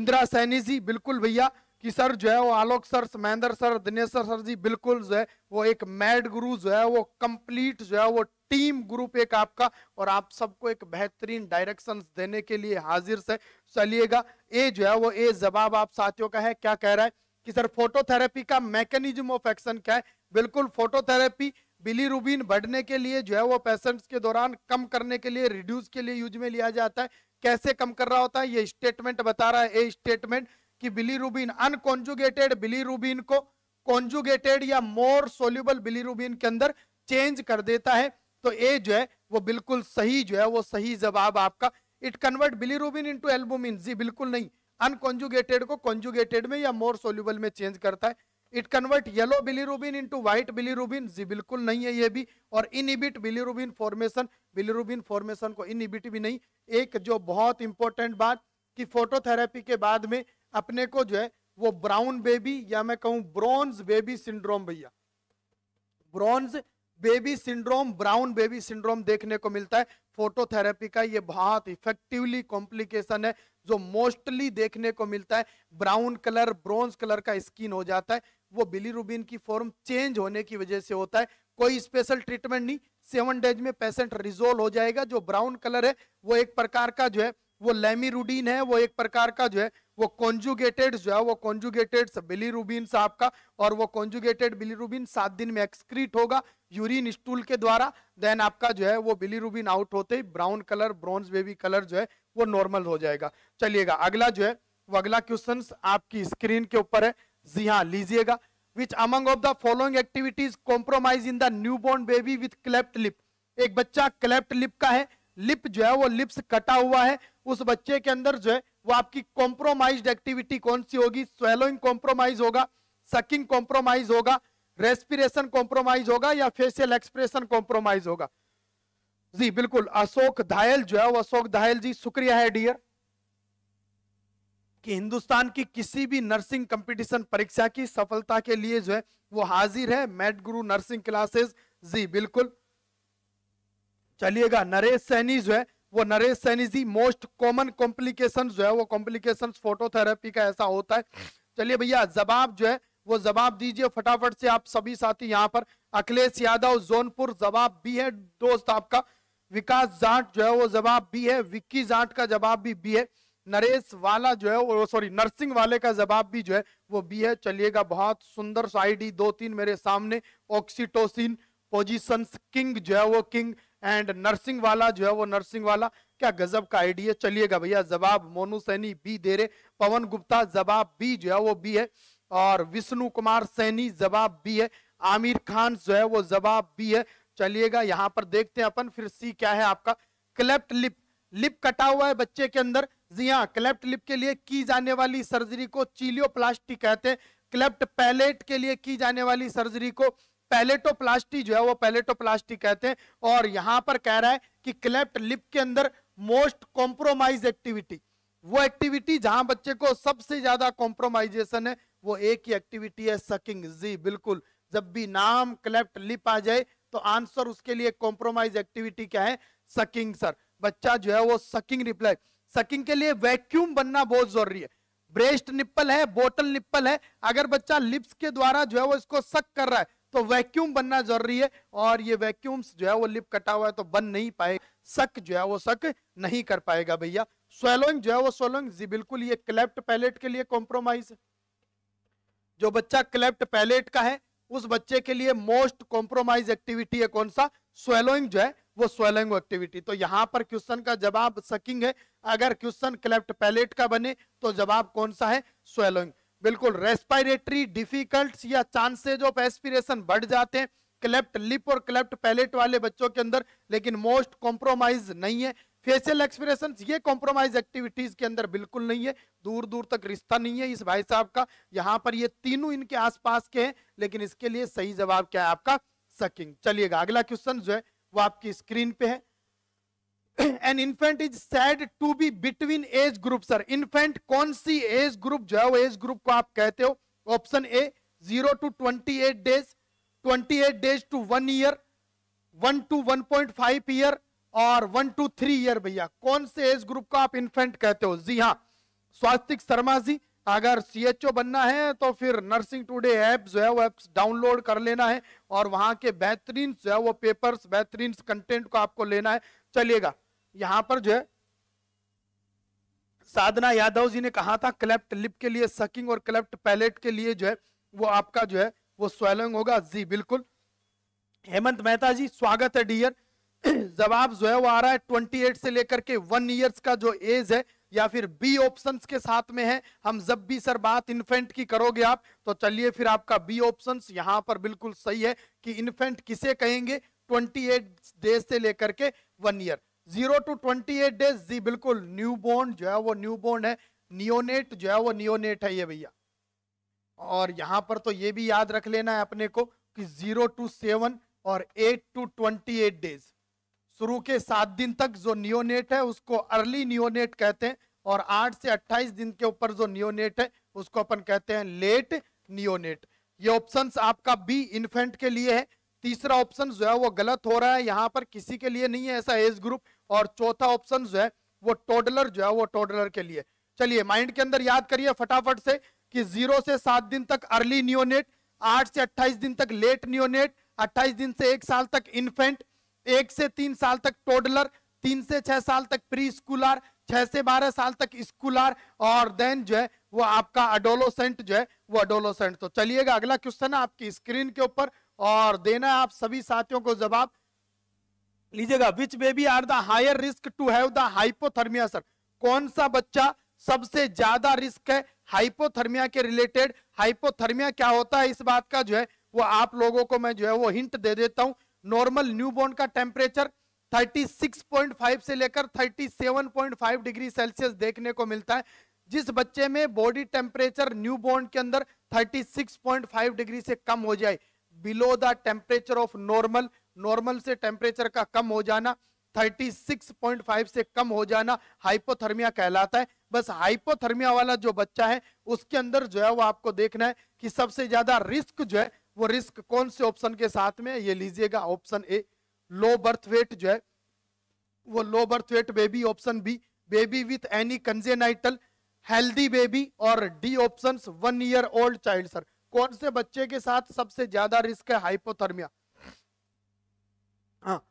इंदिरा सैनी जी बिल्कुल भैया कि सर जो है वो Alok sir Mahendra sir Dinesh sir sir जी बिल्कुल जो है वो एक मैड गुरु जो है वो कंप्लीट जो है वो टीम ग्रुप एक आपका और आप सबको एक बेहतरीन डायरेक्शंस देने के लिए हाजिर से चलिएगा ए जो है वो ए जवाब आप साथियों का है क्या कह रहा है कि सर फोटोथेरेपी का मैकेनिज्म ऑफ एक्शन क्या है बिल्कुल फोटोथेरेपी बिली रूबीन बढ़ने के लिए जो है वो पेशेंट्स के दौरान कम करने के लिए रिड्यूस के लिए यूज में लिया जाता है कैसे कम कर रहा होता है ये स्टेटमेंट बता रहा है ए स्टेटमेंट कि बिलीरुबिन अनकॉन्जुगेटेड बिलीरुबिन को कॉन्जुगेटेड या मोर सोल्यूबल बिलीरुबिन के अंदर चेंज कर देता है तो ए जो है वो बिल्कुल सही जो है वो सही जवाब आपका it convert bilirubin into albumin जी बिल्कुल नहीं अनकॉन्जुगेटेड को कॉन्जुगेटेड में या मोर सोल्यूबल में चेंज करता है it convert yellow bilirubin into white bilirubin जी बिल्कुल नहीं है ये भी और inhibit bilirubin formation bilirubin formation को इनहिबिट भी नहीं एक जो बहुत इंपॉर्टेंट बात कि फोटोथेरेपी के बाद में अपने को जो है वो ब्राउन बेबी या मैं कहूं ब्रॉन्ज बेबी सिंड्रोम भैया bronze baby syndrome brown baby syndrome देखने को मिलता है फोटोथेरेपी का ये बहुत इफेक्टिवली कॉम्प्लिकेशन है जो मोस्टली देखने को मिलता है ब्राउन कलर ब्रॉन्ज कलर का स्किन हो जाता है वो बिलीरुबिन की फॉर्म चेंज होने की वजह से होता है कोई स्पेशल ट्रीटमेंट नहीं सेवन डेज में पेशेंट रिजोल्व हो जाएगा जो ब्राउन कलर है वो एक प्रकार का जो है वो लेमीरुडीन है वो एक प्रकार का जो है वो कॉन्जुगेटेड जो है वो कॉन्जुगेटेड बिलीरुबिन साहब का और वो कॉन्जुगेटेड बिलीरुबिन सात दिन में एक्सक्रीट होगा यूरिन स्टूल के द्वारा देन आपका जो है वो बिलीरुबिन आउट होते ही brown colour bronze baby colour जो है वो नॉर्मल हो जाएगा चलिएगा अगला जो है वो अगला क्वेश्चन आपकी स्क्रीन के ऊपर है जी हाँ लीजिएगा which among of the following activities compromise in the newborn baby with cleft lip एक बच्चा क्लेप्ट लिप का है लिप जो है वो लिप्स कटा हुआ है उस बच्चे के अंदर जो है वो आपकी कॉम्प्रोमाइज एक्टिविटी कौन सी होगी स्वेलोइंग कॉम्प्रोमाइज होगा सकिंग कॉम्प्रोमाइज होगा रेस्पिरेशन कॉम्प्रोमाइज होगा या फेशियल एक्सप्रेशन कॉम्प्रोमाइज होगा जी बिल्कुल अशोक धायल जो है वो अशोक धायल जी शुक्रिया है डियर कि हिंदुस्तान की किसी भी नर्सिंग कंपटीशन परीक्षा की सफलता के लिए जो है वो हाजिर है मैट गुरु नर्सिंग क्लासेस जी बिल्कुल चलिएगा नरेश सैनी जो है वो Naresh Saini ji most common complication जो है वो कॉम्प्लिकेशन फोटोथेरेपी का ऐसा होता है चलिए भैया जवाब जो है वो जवाब दीजिए फटाफट से आप सभी साथी यहाँ पर अखिलेश यादव जोनपुर जवाब भी है दोस्त आपका विकास जाट जो है वो जवाब बी है विक्की जाट का जवाब भी बी है नरेश वाला जो है वो सॉरी नर्सिंग वाले का जवाब भी जो है वो बी है चलिएगा बहुत सुंदर आईडी दो तीन मेरे सामने ऑक्सीटोसिन पोजिशन किंग जो है वो किंग एंड नर्सिंग वाला जो है वो नर्सिंग वाला क्या गजब का आइडिया चलिएगा भैया जवाब मोनू सैनी बी दे रहे पवन गुप्ता जवाब बी जो है वो बी है और विष्णु कुमार सैनी जवाब बी है आमिर खान जो है वो जवाब बी है चलिएगा यहाँ पर देखते हैं अपन फिर सी क्या है आपका क्लेप्ट लिप लिप कटा हुआ है बच्चे के अंदर जी हाँ क्लेप्ट लिप के लिए की जाने वाली सर्जरी को चीलियो कहते हैं क्लेप्ट पैलेट के लिए की जाने वाली सर्जरी को पैलेटोप्लास्टी जो है वो पैलेटोप्लास्टी कहते हैं और यहां पर कह रहा है कि क्लेप्ट लिप के अंदर मोस्ट कॉम्प्रोमाइज एक्टिविटी वो एक्टिविटी जहां बच्चे को सबसे ज्यादा कॉम्प्रोमाइजेशन है वो एक ही एक्टिविटी है सकिंग जी बिल्कुल जब भी नाम क्लेप्ट लिप आ जाए तो आंसर उसके लिए कॉम्प्रोमाइज एक्टिविटी क्या है सकिंग सर बच्चा जो है वो सकिंग रिप्लाई सकिंग के लिए वैक्यूम बनना बहुत जरूरी है ब्रेस्ट निप्पल है बोटल निप्पल है अगर बच्चा लिप्स के द्वारा जो है वो इसको सक कर रहा है तो वैक्यूम बनना जरूरी है और ये वैक्यूम जो है वो लिप कटा हुआ है तो बन नहीं पाएगा सक जो है वो सक नहीं कर पाएगा भैया स्वेलोइंग जो है वो स्वेलोइंग जी बिल्कुल ये क्लेप्ट पैलेट के लिए कॉम्प्रोमाइज है जो बच्चा क्लेप्ट पैलेट का है उस बच्चे के लिए मोस्ट कॉम्प्रोमाइज एक्टिविटी है कौन सा स्वेलोइंग जो है वो स्वेलोइंग एक्टिविटी तो यहाँ पर क्वेश्चन का जवाब सकिंग है अगर क्वेश्चन क्लेफ्ट पैलेट का बने तो जवाब कौन सा है स्वेलोइंग बिल्कुल रेस्पायरेटरी डिफिकल्ट या चांसेज ऑफ एस्पिरेशन बढ़ जाते हैं क्लेप्ट लिप और क्लेप्ट पैलेट वाले बच्चों के अंदर लेकिन मोस्ट कॉम्प्रोमाइज नहीं है फेशियल एक्सप्रेशन ये कॉम्प्रोमाइज एक्टिविटीज के अंदर बिल्कुल नहीं है दूर दूर तक रिश्ता नहीं है इस भाई साहब का यहाँ पर ये तीनों इनके आसपास के हैं लेकिन इसके लिए सही जवाब क्या है आपका सकिंग चलिएगा अगला क्वेश्चन जो है वो आपकी स्क्रीन पे है an infant is said to be between age group sir infant कौन सी एज ग्रुप जो है वो एज ग्रुप को आप कहते हो option A zero to twenty eight days twenty eight days to one year one to one point five year और वन टू थ्री ईयर भैया कौन से एज ग्रुप को आप इन्फेंट कहते हो जी हाँ स्वास्तिक शर्मा जी अगर सीएचओ बनना है तो फिर नर्सिंग टूडे ऐप जो है वो ऐप्स डाउनलोड कर लेना है और वहां के बेहतरीन जो है वो पेपर्स बेहतरीन कंटेंट को आपको लेना है चलिएगा यहां पर जो है साधना यादव जी ने कहा था क्लेप्ट लिप के लिए सकिंग और क्लेप्ट पैलेट के लिए जो है वो आपका जो है वो स्वेलिंग होगा जी बिल्कुल हेमंत मेहता जी स्वागत है डियर जवाब जो है वो आ रहा है एट से लेकर के वन ईयर्स का जो एज है या फिर बी ऑप्शंस के साथ में है हम जब भी सर बात इन्फेंट की करोगे आप तो चलिए फिर आपका बी ऑप्शंस यहां पर बिल्कुल सही है कि इन्फेंट किसे कहेंगे ट्वेंटी एट डेज से लेकर के one year zero to twenty eight days जी बिल्कुल न्यू बोर्न जो है वो न्यू बोर्न है नियोनेट जो है वो नियोनेट है ये भैया और यहाँ पर तो ये भी याद रख लेना है अपने को कि जीरो टू सेवन और eight to twenty eight days शुरू के सात दिन तक जो नियोनेट है उसको अर्ली नियोनेट कहते हैं और आठ से अट्ठाईस दिन के ऊपर जो नियोनेट है उसको अपन कहते हैं लेट नियोनेट ये ऑप्शंस आपका बी इन्फेंट के लिए है तीसरा ऑप्शन जो है वो गलत हो रहा है यहाँ पर किसी के लिए नहीं है ऐसा एज ग्रुप और चौथा ऑप्शन जो है वो टोडलर जो है वो टोडलर के लिए चलिए माइंड के अंदर याद करिए फटाफट से कि जीरो से सात दिन तक अर्ली न्योनेट आठ से अट्ठाईस दिन तक लेट न्योनेट अट्ठाईस दिन से एक साल तक इन्फेंट एक से तीन साल तक टोडलर तीन से छह साल तक प्री स्कूलर छह से बारह साल तक स्कूलर और देन जो है वो आपका अडोलोसेंट जो है वो अडोलोसेंट तो चलिएगा अगला क्वेश्चन है आपकी स्क्रीन के ऊपर और देना है आप सभी साथियों को जवाब लीजिएगा which baby are the higher risk to have the hypothermia sir कौन सा बच्चा सबसे ज्यादा रिस्क है हाइपोथर्मिया के रिलेटेड हाइपोथर्मिया क्या होता है इस बात का जो है वो आप लोगों को मैं जो है वो हिंट दे देता हूं नॉर्मल न्यूबॉर्न का टेम्परेचर 36.5 से लेकर 37.5 डिग्री सेल्सियस देखने को मिलता है जिस बच्चे में बॉडी टेम्परेचर न्यूबॉर्न के अंदर 36.5 डिग्री से कम हो जाए below the temperature of normal normal से टेम्परेचर का कम हो जाना 36.5 से कम हो जाना हाइपोथर्मिया कहलाता है बस हाइपोथर्मिया वाला जो बच्चा है उसके अंदर जो है वो आपको देखना है कि सबसे ज्यादा रिस्क जो है वो रिस्क कौन से ऑप्शन के साथ में ये लीजिएगा option A low birth weight जो है वो low birth weight baby option B baby with any congenital healthy baby और D option one year old child sir कौन से बच्चे के साथ सबसे ज्यादा रिस्क है हाइपोथर्मिया हाँ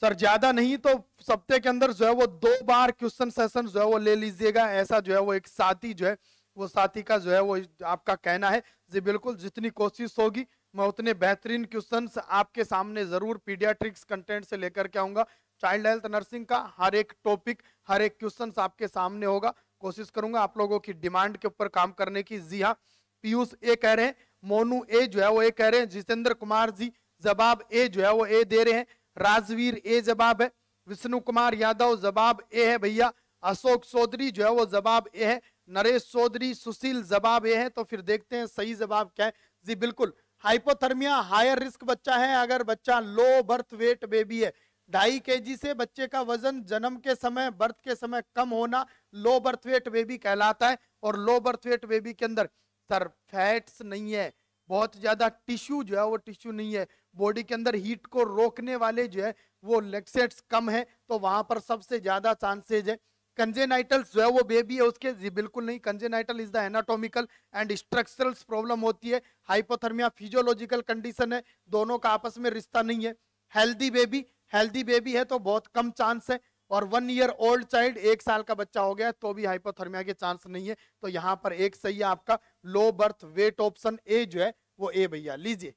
सर ज्यादा नहीं तो सप्ते के अंदर जो है वो दो बार क्वेश्चन सेशन जो है वो ले लीजिएगा ऐसा जो है वो एक साथी जो है वो साथी का जो है वो आपका कहना है जी बिल्कुल जितनी कोशिश होगी मैं उतने बेहतरीन क्वेश्चन आपके सामने जरूर पीडियाट्रिक्स कंटेंट से लेकर के आऊंगा चाइल्ड हेल्थ नर्सिंग का हर एक टॉपिक हर एक क्वेश्चन आपके सामने होगा कोशिश करूंगा आप लोगों की डिमांड के ऊपर काम करने की जी हाँ पीयूष ए कह रहे हैं मोनू ए जो है वो ये कह रहे हैं जितेंद्र कुमार जी जवाब ए जो है वो ए दे रहे हैं राजवीर ए जवाब है विष्णु कुमार यादव जवाब ए है भैया अशोक चौधरी जो है वो जवाब ए है नरेश चौधरी सुशील जवाब ए है तो फिर देखते हैं सही जवाब क्या है जी बिल्कुल हाइपोथर्मिया हायर रिस्क बच्चा है अगर बच्चा लो बर्थ वेट बेबी है ढाई के से बच्चे का वजन जन्म के समय बर्थ के समय कम होना लो बर्थ वेट बेबी कहलाता है और लो बर्थ वेट बेबी के अंदर सर फैट्स नहीं है बहुत ज्यादा टिश्यू जो है वो टिश्यू नहीं है बॉडी के अंदर हीट को रोकने वाले जो है वो लेक्सेट्स कम है तो वहां पर सबसे ज्यादा चांसेज है कंजेनाइटल्स जो है वो बेबी है उसके जी बिल्कुल नहीं congenital is the anatomical and structural problem होती है हाइपोथर्मिया फिजियोलॉजिकल कंडीशन है दोनों का आपस में रिश्ता नहीं है हेल्दी बेबी हेल्दी बेबी है तो बहुत कम चांस है और वन ईयर ओल्ड चाइल्ड एक साल का बच्चा हो गया तो भी हाइपोथर्मिया के चांस नहीं है तो यहाँ पर एक सही है आपका low birth weight option A जो है वो ए भैया लीजिए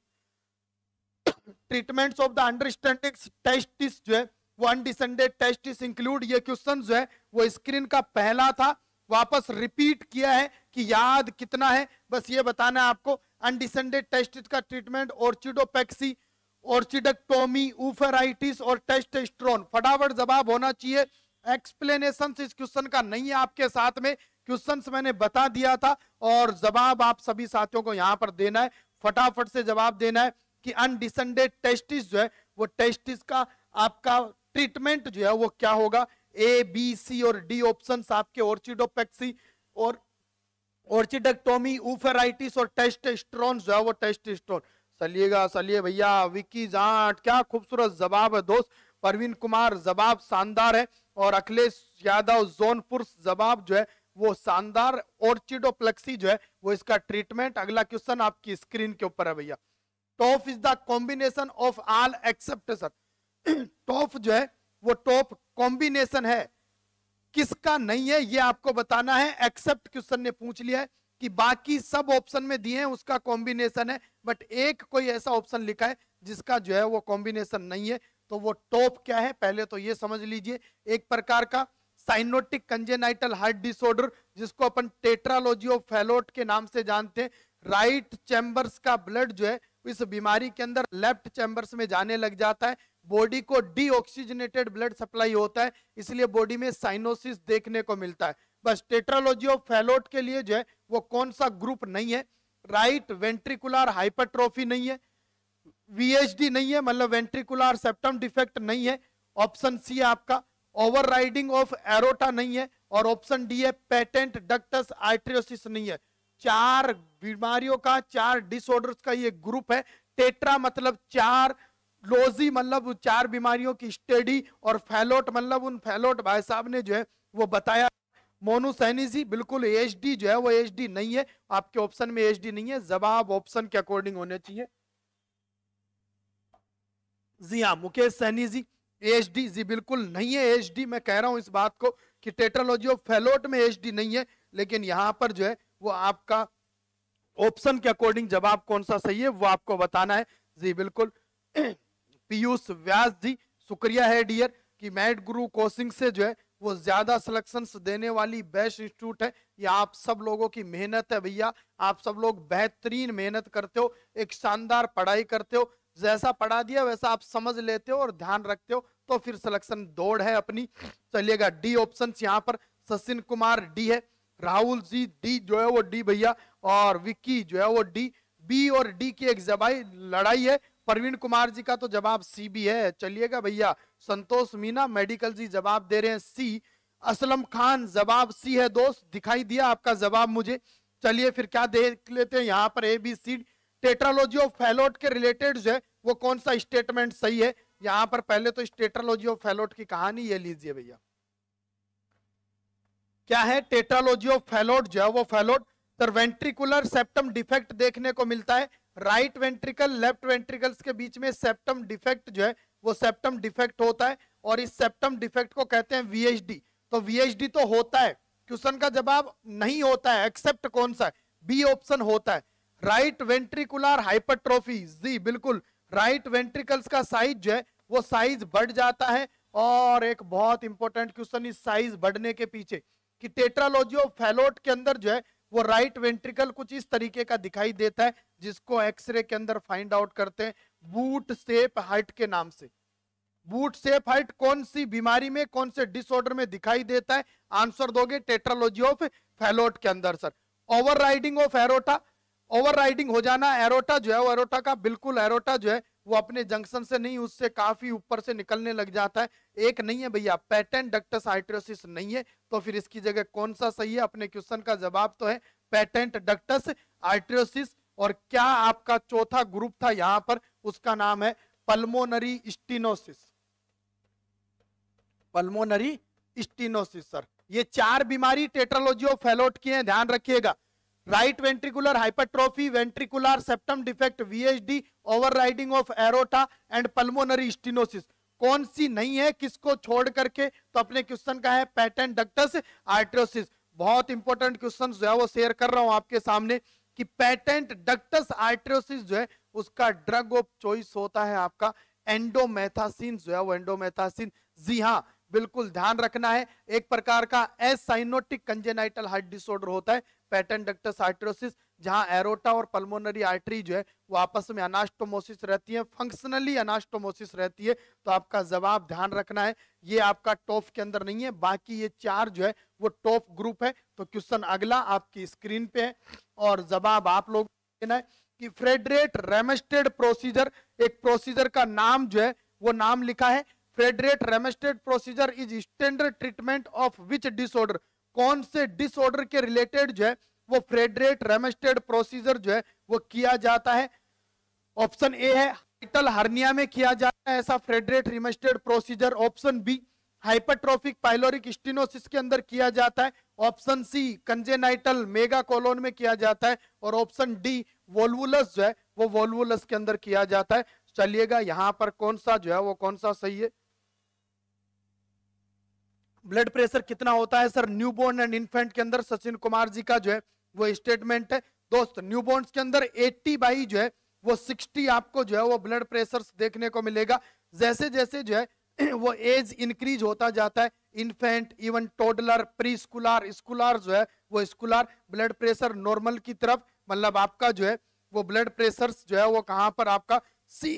treatments of the understanding test जो है वो अनडिसेंडेड टेस्ट इंक्लूड ये क्वेश्चन जो है वो स्क्रीन का पहला था वापस रिपीट किया है कि याद कितना है बस ये बताना है आपको अनडिसेंडेड टेस्ट का ट्रीटमेंट ऑर्चिडोपेक्सी ऑर्चिडक्टोमी ऊफेराइटिस और टेस्ट स्ट्रोन फटाफट जवाब होना चाहिए एक्सप्लेनेशन इस क्वेश्चन का नहीं है आपके साथ में क्वेश्चन मैंने बता दिया था और जवाब आप सभी साथियों को यहाँ पर देना है फटाफट से जवाब देना है कि अनडिसेंडेड टेस्टिस जो है वो टेस्टिस का आपका ट्रीटमेंट जो है वो क्या होगा ए बी सी और डी ऑप्शन आपके ऑर्चिडोपेक्सी और ऑर्चिडेक्टोमी उफेराइटिस और टेस्टेस्ट्रॉन जो है वो टेस्टेस्ट्रॉन सलिएगा सलिए भैया विकी जाट क्या खूबसूरत जवाब है दोस्त परवीन कुमार जवाब शानदार है और अखिलेश यादव जोनपुर जवाब जो है वो शानदार ऑर्चिडोप्लेक्सी जो है वो इसका ट्रीटमेंट अगला क्वेश्चन आपकी स्क्रीन के ऊपर है भैया top is the combination of all exception top जो है वो टॉप कॉम्बिनेशन है किसका नहीं है ये आपको बताना है एक्सेप्ट क्वेश्चन ने पूछ लिया है कि बाकी सब ऑप्शन में दिए हैं उसका कॉम्बिनेशन है बट एक कोई ऐसा ऑप्शन लिखा है जिसका जो है वो कॉम्बिनेशन नहीं है तो वो टॉप क्या है पहले तो ये समझ लीजिए एक प्रकार का साइनोटिक कंजेनाइटल हार्ट डिसऑर्डर जिसको अपन टेट्रालोजी ऑफ फेलोट के नाम से जानते हैं राइट चैम्बर्स का ब्लड जो है इस बीमारी के अंदर लेफ्ट चैम्बर्स में जाने लग जाता है बॉडी को डीऑक्सीजनेटेड ब्लड सप्लाई होता है इसलिए बॉडी में साइनोसिस देखने को मिलता है बस टेट्रोलॉजी ऑफ फेलोट के लिए जो है वो कौन सा ग्रुप नहीं है राइट वेंट्रिकुलर हाइपरट्रोफी नहीं है वीएचडी नहीं है मतलब वेंट्रिकुलर सेप्टम डिफेक्ट नहीं है ऑप्शन सी आपका ओवरराइडिंग ऑफ एरोटा नहीं है और ऑप्शन डी है पेटेंट डक्टस आइट्रियोसिस नहीं है चार बीमारियों का चार डिसऑर्डर्स का ये ग्रुप है टेट्रा मतलब चार लोजी मतलब चार बीमारियों की स्टडी और फैलोट मतलब उन फैलोट भाई साहब ने जो है वो बताया मोनोसैनिजी बिल्कुल एच जो है वो एच नहीं है आपके ऑप्शन में एच नहीं है जवाब ऑप्शन के अकॉर्डिंग होने चाहिए जी हाँ मुकेश सैनी जी एच डी जी बिल्कुल नहीं है एच डी मैं कह रहा हूं इस बात को कि टेट्रोलॉजी ऑफ फेलोट में एच डी नहीं है लेकिन यहाँ पर जो है वो आपका ऑप्शन के अकॉर्डिंग जवाब कौन सा सही है वो आपको बताना है जी बिल्कुल पीयूष व्यास जी शुक्रिया है डियर कि मैट गुरु कोचिंग से जो है वो ज्यादा सिलेक्शन देने वाली बेस्ट इंस्टीट्यूट है ये आप सब लोगों की मेहनत है भैया आप सब लोग बेहतरीन मेहनत करते हो एक शानदार पढ़ाई करते हो जैसा पढ़ा दिया वैसा आप समझ लेते हो और ध्यान रखते हो तो फिर सिलेक्शन दौड़ है अपनी चलिएगा डी ऑप्शन यहाँ पर सचिन कुमार डी है राहुल जी डी जो है वो डी भैया और विक्की जो है वो डी बी और डी की एक जबाई लड़ाई है परवीन कुमार जी का तो जवाब सी भी है चलिएगा भैया संतोष मीना मेडिकल जी जवाब दे रहे हैं सी असलम खान जवाब सी है दोस्त दिखाई दिया आपका जवाब मुझे चलिए फिर क्या देख लेते हैं यहाँ पर A B C tetralogy of Fallot के रिलेटेड जो है वो कौन सा स्टेटमेंट सही है यहाँ पर पहले तो स्टेट्रोलॉजी ऑफ फैलोट की कहानी ये लीजिए भैया क्या है टेट्रालोजी ऑफ फैलोड जो है वो फैलोड तो वेंट्रिकुलर सेप्टम डिफेक्ट देखने को मिलता है राइट वेंट्रिकल लेफ्ट वेंट्रिकल्स के बीच में सेप्टम डिफेक्ट जो है वो सेप्टम डिफेक्ट होता है और इस सेप्टम डिफेक्ट को कहते हैं वीएचडी तो वीएचडी तो होता है क्वेश्चन का जवाब नहीं होता है एक्सेप्ट कौन सा बी ऑप्शन होता है राइट वेंट्रिकुलर हाइपरट्रोफी जी बिल्कुल राइट वेंट्रिकल्स का साइज जो है वो साइज बढ़ जाता है और एक बहुत इंपॉर्टेंट क्वेश्चन इस साइज बढ़ने के पीछे कि टेट्रालोजी ऑफ फैलोट के अंदर जो है वो राइट वेंट्रिकल कुछ इस तरीके का दिखाई देता है जिसको एक्सरे के अंदर फाइंड आउट करते हैं बूट सेप हाइट के नाम से बूट सेप हाइट कौन सी बीमारी में कौन से डिसऑर्डर में दिखाई देता है आंसर दोगे टेट्रालोजी ऑफ फैलोट के अंदर sir overriding of aorta overriding हो जाना एरोटा जो है वो एरोटा का बिल्कुल एरोटा जो है वो अपने जंक्शन से नहीं उससे काफी ऊपर से निकलने लग जाता है एक नहीं है भैया पैटर्न डक्टस आइट्रोसिस नहीं है तो फिर इसकी जगह कौन सा सही है अपने क्वेश्चन का जवाब तो है पैटेंट डक्टस आइट्रोसिस और क्या आपका चौथा ग्रुप था यहां पर उसका नाम है pulmonary stenosis pulmonary stenosis sir ये चार बीमारी टेट्रोलॉजी ऑफ फेलोट की है ध्यान रखिएगा right ventricular hypertrophy ventricular septum defect VHD overriding of aorta and pulmonary stenosis कौन सी नहीं है किसको छोड़ करके तो अपने क्वेश्चन का है पैटर्न डक्टस आर्ट्रोसिस बहुत इंपॉर्टेंट क्वेश्चन जो है वो शेयर कर रहा हूं आपके सामने कि पैटेंट डक्टस आर्ट्रोसिस जो है उसका ड्रग ऑफ चॉइस होता है आपका एंडोमेथासिन जो है वो एंडोमेथासिन जी हाँ बिल्कुल ध्यान रखना है एक प्रकार का एसाइनोटिक कंजेनाइटल हार्ट डिसऑर्डर होता है पैटर्न डक्टस आर्ट्रोसिस जहां एरोटा और पल्मोनरी आर्टरी जो है वो आपस में अनास्टोमोसिस रहती है फंक्शनली अनास्टोमोसिस रहती है तो आपका जवाब ध्यान रखना है ये आपका टॉप के अंदर नहीं है बाकी ये चार जो है वो टॉप ग्रुप है तो क्वेश्चन अगला आपकी स्क्रीन पे है और जवाब आप लोग देना है कि फ्रेडरेट रेमेस्टेड प्रोसीजर एक प्रोसीजर का नाम जो है वो नाम लिखा है Fredet Ramstedt procedure is standard treatment of which disorder कौन से डिसऑर्डर के रिलेटेड जो है वो फ्रेडरेट रेमस्टेड प्रोसीजर जो है वो किया जाता है ऑप्शन ए है हाइटल हर्निया में किया जाता है ऐसा Fredet Ramstedt procedure option B hypertrophic pyloric stenosis के अंदर किया जाता है option C congenital megacolon में किया जाता है और ऑप्शन डी वोल्वुलस जो है वो वोल्वुलस के अंदर किया जाता है चलिएगा यहाँ पर कौन सा जो है वो कौन सा सही है ब्लड प्रेशर कितना होता है sir newborn and infant के अंदर सचिन कुमार जी का जो है वो स्टेटमेंट है दोस्त न्यू बोर्न के अंदर 80 बाई जो है वो 60 आपको जो है वो ब्लड प्रेशर देखने को मिलेगा जैसे जैसे जो है वो एज इंक्रीज होता जाता है infant even toddler preschooler schooler जो है वो स्कूलर ब्लड प्रेशर नॉर्मल की तरफ मतलब आपका जो है वो ब्लड प्रेशर जो है वो कहाँ पर आपका सी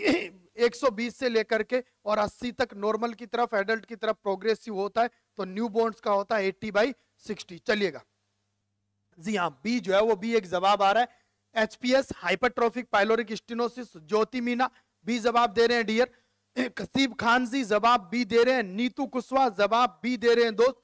120 से लेकर के और 80 तक नॉर्मल की तरफ एडल्ट की तरफ प्रोग्रेसिव होता है तो न्यू बोर्ड का होता है 80 बाई 60 चलिएगा जी हाँ बी जो है वो बी एक जवाब आ रहा है HPS hypertrophic pyloric stenosis Jyoti Meena B जवाब दे रहे हैं डियर कसीब खान जी जवाब बी दे रहे हैं नीतू कुशवा जवाब बी दे रहे हैं दोस्त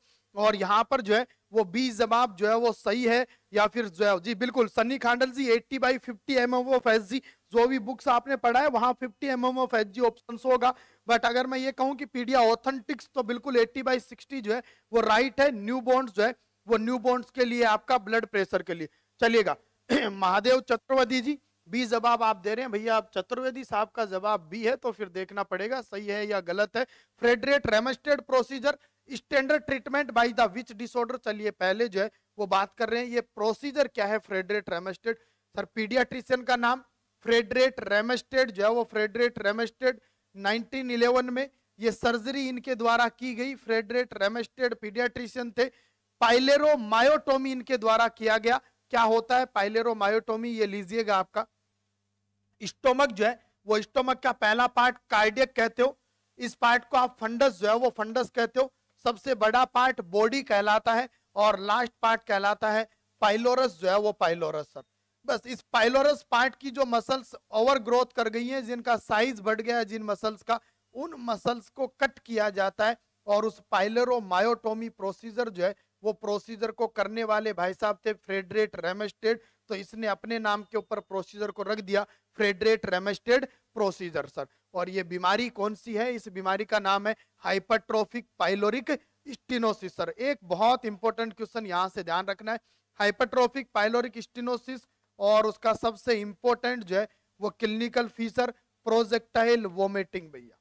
और यहाँ पर जो है वो बी जवाब जो है वो सही है या फिर जो है जी बिल्कुल Sunny Khandal ji 80 by fifty M F S जी जो भी बुक्स आपने पढ़ा है वहां fifty M M of H G option होगा बट अगर मैं ये कहूँ कि पीडिया ऑथेंटिक्स तो बिल्कुल एट्टी बाई सिक्सटी जो है वो राइट है न्यू बॉन्ड्स जो है वो न्यू बॉन्ड्स के लिए आपका ब्लड प्रेशर के लिए चलिएगा महादेव चतुर्वेदी जी बी जवाब आप दे रहे हैं भैया आप चतुर्वेदी साहब का जवाब बी है तो फिर देखना पड़ेगा सही है या गलत है Fredet Ramstedt procedure standard treatment by the which disorder चलिए पहले जो है वो बात कर रहे हैं ये प्रोसीजर क्या है फ्रेडरेट रेमस्टेड सर पीडियाट्रिशियन का नाम फ्रेडरेट रेमेस्टेड जो है वो फ्रेडरेट रेमेस्टेड 1911 में ये सर्जरी इनके द्वारा की गई फ्रेडरेट रेमेस्टेड पीडियाट्रिशियन थे पाइलेरो मायोटोमी इनके द्वारा किया गया क्या होता है पाइलेरो मायोटोमी ये लीजिएगा आपका स्टोमक जो है वो स्टोमक का पहला पार्ट कार्डियक कहते हो इस पार्ट को आप फंडस जो है वो फंडस कहते हो सबसे बड़ा पार्ट बॉडी कहलाता है और लास्ट पार्ट कहलाता है पाइलोरस जो है वो पाइलोरस सर बस इस पाइलोरस पार्ट की जो मसल्स ओवर ग्रोथ कर गई हैं जिनका साइज बढ़ गया है जिन मसल्स का उन मसल्स को कट किया जाता है और उस पाइलरो मायोटोमी प्रोसीजर जो है वो प्रोसीजर को करने वाले भाई साहब थे फ्रेडरेट रेमेस्टेड तो इसने अपने नाम के ऊपर प्रोसीजर को रख दिया फ्रेडरेट रेमेस्टेड प्रोसीजर सर और ये बीमारी कौन सी है इस बीमारी का नाम है हाइपरट्रोफिक पाइलोरिक स्टिनोसिस सर एक बहुत इंपॉर्टेंट क्वेश्चन यहाँ से ध्यान रखना है हाइपरट्रोफिक पाइलोरिक स्टिनोसिस और उसका सबसे इंपॉर्टेंट जो है वो क्लिनिकल फीसर प्रोजेक्टाइल वोमिटिंग भैया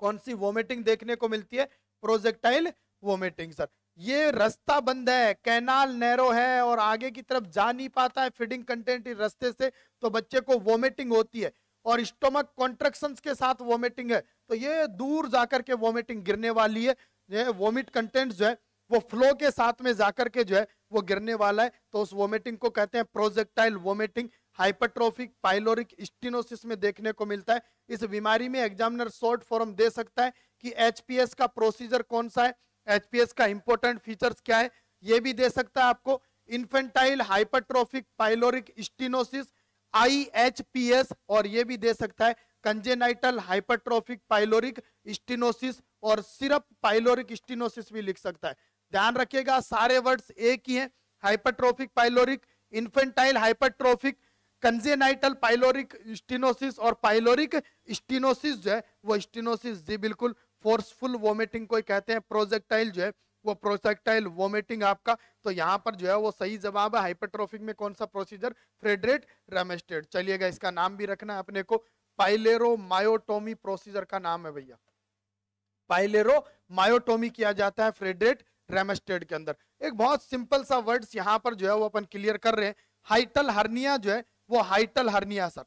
कौन सी वोमिटिंग देखने को मिलती है प्रोजेक्टाइल वोमिटिंग सर ये रास्ता बंद है कैनाल नैरो है और आगे की तरफ जा नहीं पाता है फीडिंग कंटेंट इस से तो बच्चे को वोमिटिंग होती है और स्टोमक कॉन्ट्रेक्शन के साथ वोमिटिंग है तो ये दूर जाकर के वोमिटिंग गिरने वाली है वोमिट कंटेंट जो है वो फ्लो के साथ में जाकर के जो है वो गिरने वाला है तो उस वोमिटिंग को कहते हैं projectile vomiting hypertrophic pyloric stenosis में देखने को मिलता है इस बीमारी में एग्जामिनर शॉर्ट फॉर्म दे सकता है कि एचपीएस का प्रोसीजर कौन सा है एचपीएस का इंपॉर्टेंट फीचर्स क्या है ये भी दे सकता है आपको infantile hypertrophic pyloric stenosis IHPS और ये भी दे सकता है कंजेनाइटल हाइपरट्रोफिक पाइलोरिक स्टिनोसिस और सिर्फ पाइलोरिक स्टिनोसिस भी लिख सकता है ध्यान रखिएगा सारे वर्ड्स एक ही हैं hypertrophic pyloric infantile hypertrophic congenital pyloric stenosis और पाइलोरिक स्टिनोसिस जो है वो स्टिनोसिस जी बिल्कुल फोर्सफुल वोमिटिंग को कहते हैं प्रोजेक्टाइल जो है वो प्रोजेक्टाइल वोमिटिंग आपका तो यहाँ पर जो है वो सही जवाब है हाइपरट्रोफिक में कौन सा प्रोसीजर फ्रेडरेट रेमेस्टेड चलिएगा इसका नाम भी रखना है अपने को पाइलेरो मायोटोमी प्रोसीजर का नाम है भैया पाइलेरो मायोटोमी किया जाता है फ्रेडरेट रेमेस्टेड के अंदर एक बहुत सिंपल सा वर्ड्स यहाँ पर जो है वो अपन क्लियर कर रहे हैं हाइटल हर्निया जो है वो हाइटल हर्निया सर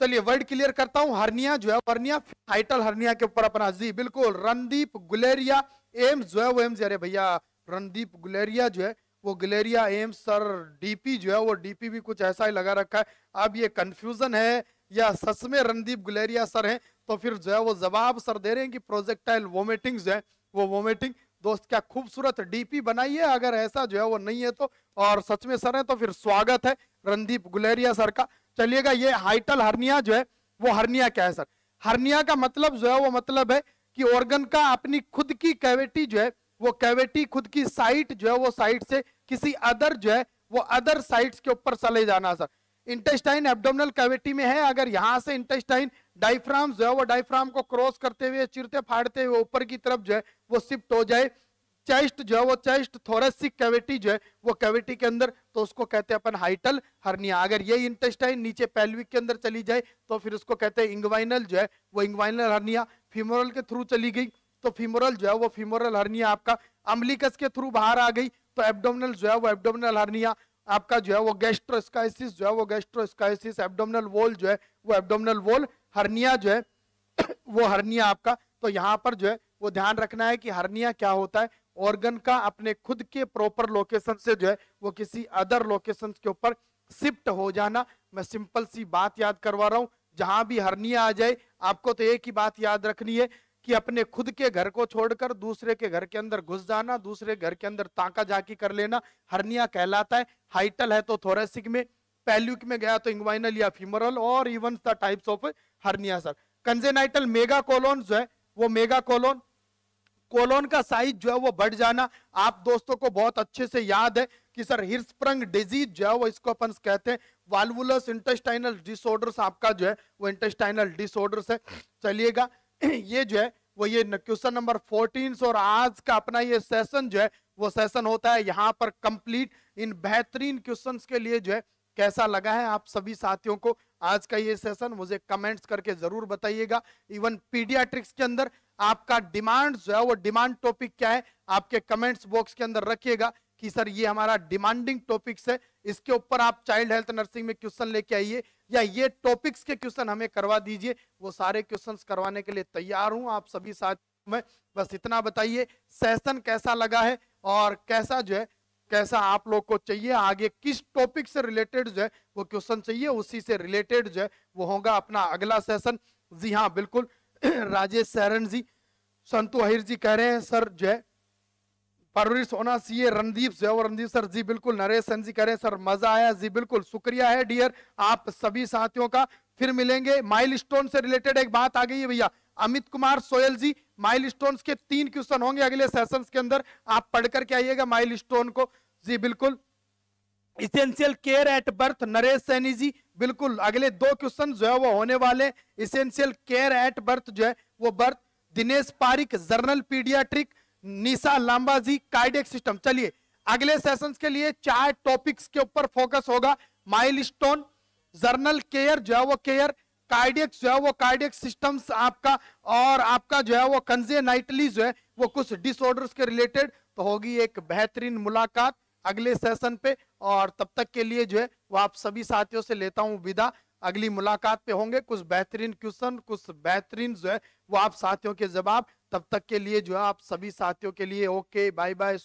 चलिए वर्ड क्लियर करता हूं हर्निया जो है हर्निया हाइटल हर्निया के ऊपर अपना जी बिल्कुल रणदीप गुलेरिया एम्स जो है वो एम्स अरे भैया रणदीप गुलेरिया जो है वो गुलेरिया एम्स सर डीपी जो है वो डीपी भी कुछ ऐसा ही लगा रखा है अब ये कंफ्यूजन है या सच में रणदीप गुलेरिया सर हैं तो फिर जो है वो जवाब सर दे रहे हैं कि प्रोजेक्टाइल वोमिटिंग जो है वो वोमिटिंग दोस्त तो क्या खूबसूरत डीपी बनाई है अगर ऐसा जो है वो नहीं है तो और सच में सर है तो फिर स्वागत है रणदीप गुलेरिया सर का चलिएगा ये हाइटल हर्निया जो है वो हर्निया क्या है सर हर्निया का मतलब जो है वो मतलब है कि ऑर्गन का अपनी खुद की कैविटी जो है वो कैविटी खुद की साइट जो है वो साइट से किसी अदर जो है वो अदर साइट्स के ऊपर चले जाना सर इंटेस्टाइन एबडोमल कैविटी में है अगर यहाँ से इंटेस्टाइन डाइफ्राम जो है वो डाइफ्राम को क्रॉस करते हुए चिरते फाड़ते हुए ऊपर की तरफ जो है वो शिफ्ट हो जाए चेस्ट जो है वो चेस्ट थोरेसिक कैविटी जो है वो कैविटी के अंदर तो उसको कहते हैं अपन हाइटल हर्निया अगर ये इंटेस्टाइन नीचे पेल्विक के अंदर चली जाए तो फिर उसको कहते हैं इंग्वाइनल जो है वो इंग्वाइनल हर्निया फीमोरल के थ्रू चली गई तो फीमोरल जो है वो फीमोरल हर्निया आपका अम्लिकस के थ्रू बाहर आ गई तो एब्डोमिनल जो है वो एब्डोमिनल हर्निया आपका जो है वो गैस्ट्रोस्काइसिस जो है वो गैस्ट्रोस्काइसिस एब्डोमिनल वोल जो है वो एब्डोमिनल वोल हरनिया जो है वो हरनिया आपका तो यहाँ पर जो है वो ध्यान रखना है कि हरनिया क्या होता है ऑर्गन का अपने खुद के प्रॉपर लोकेशन से जो है वो किसी अदर लोकेशन के ऊपर शिफ्ट हो जाना मैं सिंपल सी बात याद करवा रहा हूँ जहां भी हरनिया आ जाए आपको तो एक ही बात याद रखनी है कि अपने खुद के घर को छोड़कर दूसरे के घर के अंदर घुस जाना दूसरे घर के अंदर ताका जाकी कर लेना हरनिया कहलाता है हाइटल है तो थोरेसिक में पैल्यूक में गया तो इंग्वाइनल या फिमरल और even the types of hernia sir congenital megacolon जो है वो मेगा कोलोन कोलोन का साइज जो है वो बढ़ जाना आप दोस्तों को बहुत अच्छे से याद है कि सर हिरस्प्रंग डिजीज जो है वो इसको अपन कहते हैं वाल्वुलस इंटेस्टाइनल डिसऑर्डर्स आपका जो है वो इंटेस्टाइनल डिसऑर्डर्स है चलिएगा ये जो है वो ये क्वेश्चन नंबर फोर्टीन और आज का अपना ये सेशन जो है वो सेशन होता है यहाँ पर कंप्लीट इन बेहतरीन क्वेश्चन के लिए जो है कैसा लगा है आप सभी साथियों को आज का ये सेशन मुझे कमेंट्स करके जरूर बताइएगा इवन पीडियाट्रिक्स के अंदर आपका डिमांड जो है वो डिमांड टॉपिक क्या है आपके कमेंट्स बॉक्स के अंदर रखिएगा कि सर ये हमारा डिमांडिंग टॉपिक्स है इसके ऊपर आप चाइल्ड हेल्थ नर्सिंग में क्वेश्चन लेके आइए या ये टॉपिक्स के क्वेश्चन हमें करवा दीजिए वो सारे क्वेश्चन करवाने के लिए तैयार हूँ आप सभी साथ में बस इतना बताइए सेशन कैसा लगा है और कैसा जो है कैसा आप लोग को चाहिए आगे किस टॉपिक से रिलेटेड जो है वो क्वेश्चन चाहिए उसी से रिलेटेड जो है वो होगा अपना अगला सेशन जी हाँ बिल्कुल राजेश सैरन जी संतु अहिर जी कह रहे हैं सर जो है सोना सी ए रणदीप जो है रणदीप सर जी बिल्कुल नरेश सन जी कह रहे हैं सर मजा आया जी बिल्कुल शुक्रिया है डियर आप सभी साथियों का फिर मिलेंगे माइल से रिलेटेड एक बात आ गई है भैया अमित कुमार सोयल जी माइलस्टोन्स के तीन क्वेश्चन होंगे अगले सेशंस के अंदर आप पढ़ करके आइएगा माइलस्टोन को जी बिल्कुल essential care at birth Naresh Saini ji बिल्कुल अगले दो क्वेश्चन जो है वो होने वाले इसेंशियल केयर एट बर्थ जो है वो birth Dinesh Pareek journal pediatric Nisha Lamba ji cardiac system चलिए अगले सेशंस के लिए चार टॉपिक्स के ऊपर फोकस होगा माइलस्टोन जर्नल केयर जो है वो केयर कार्डियक जो है वो कार्डियक सिस्टम्स आपका और आपका जो है वो कंजेनाइटली जो है वो कुछ डिसऑर्डर्स के रिलेटेड तो होगी एक बेहतरीन मुलाकात अगले सेशन पे और तब तक के लिए जो है वो आप सभी साथियों से लेता हूँ विदा अगली मुलाकात पे होंगे कुछ बेहतरीन क्वेश्चन कुछ बेहतरीन जो है वो आप साथियों के जवाब तब तक के लिए जो है आप सभी साथियों के लिए ओके बाय बाय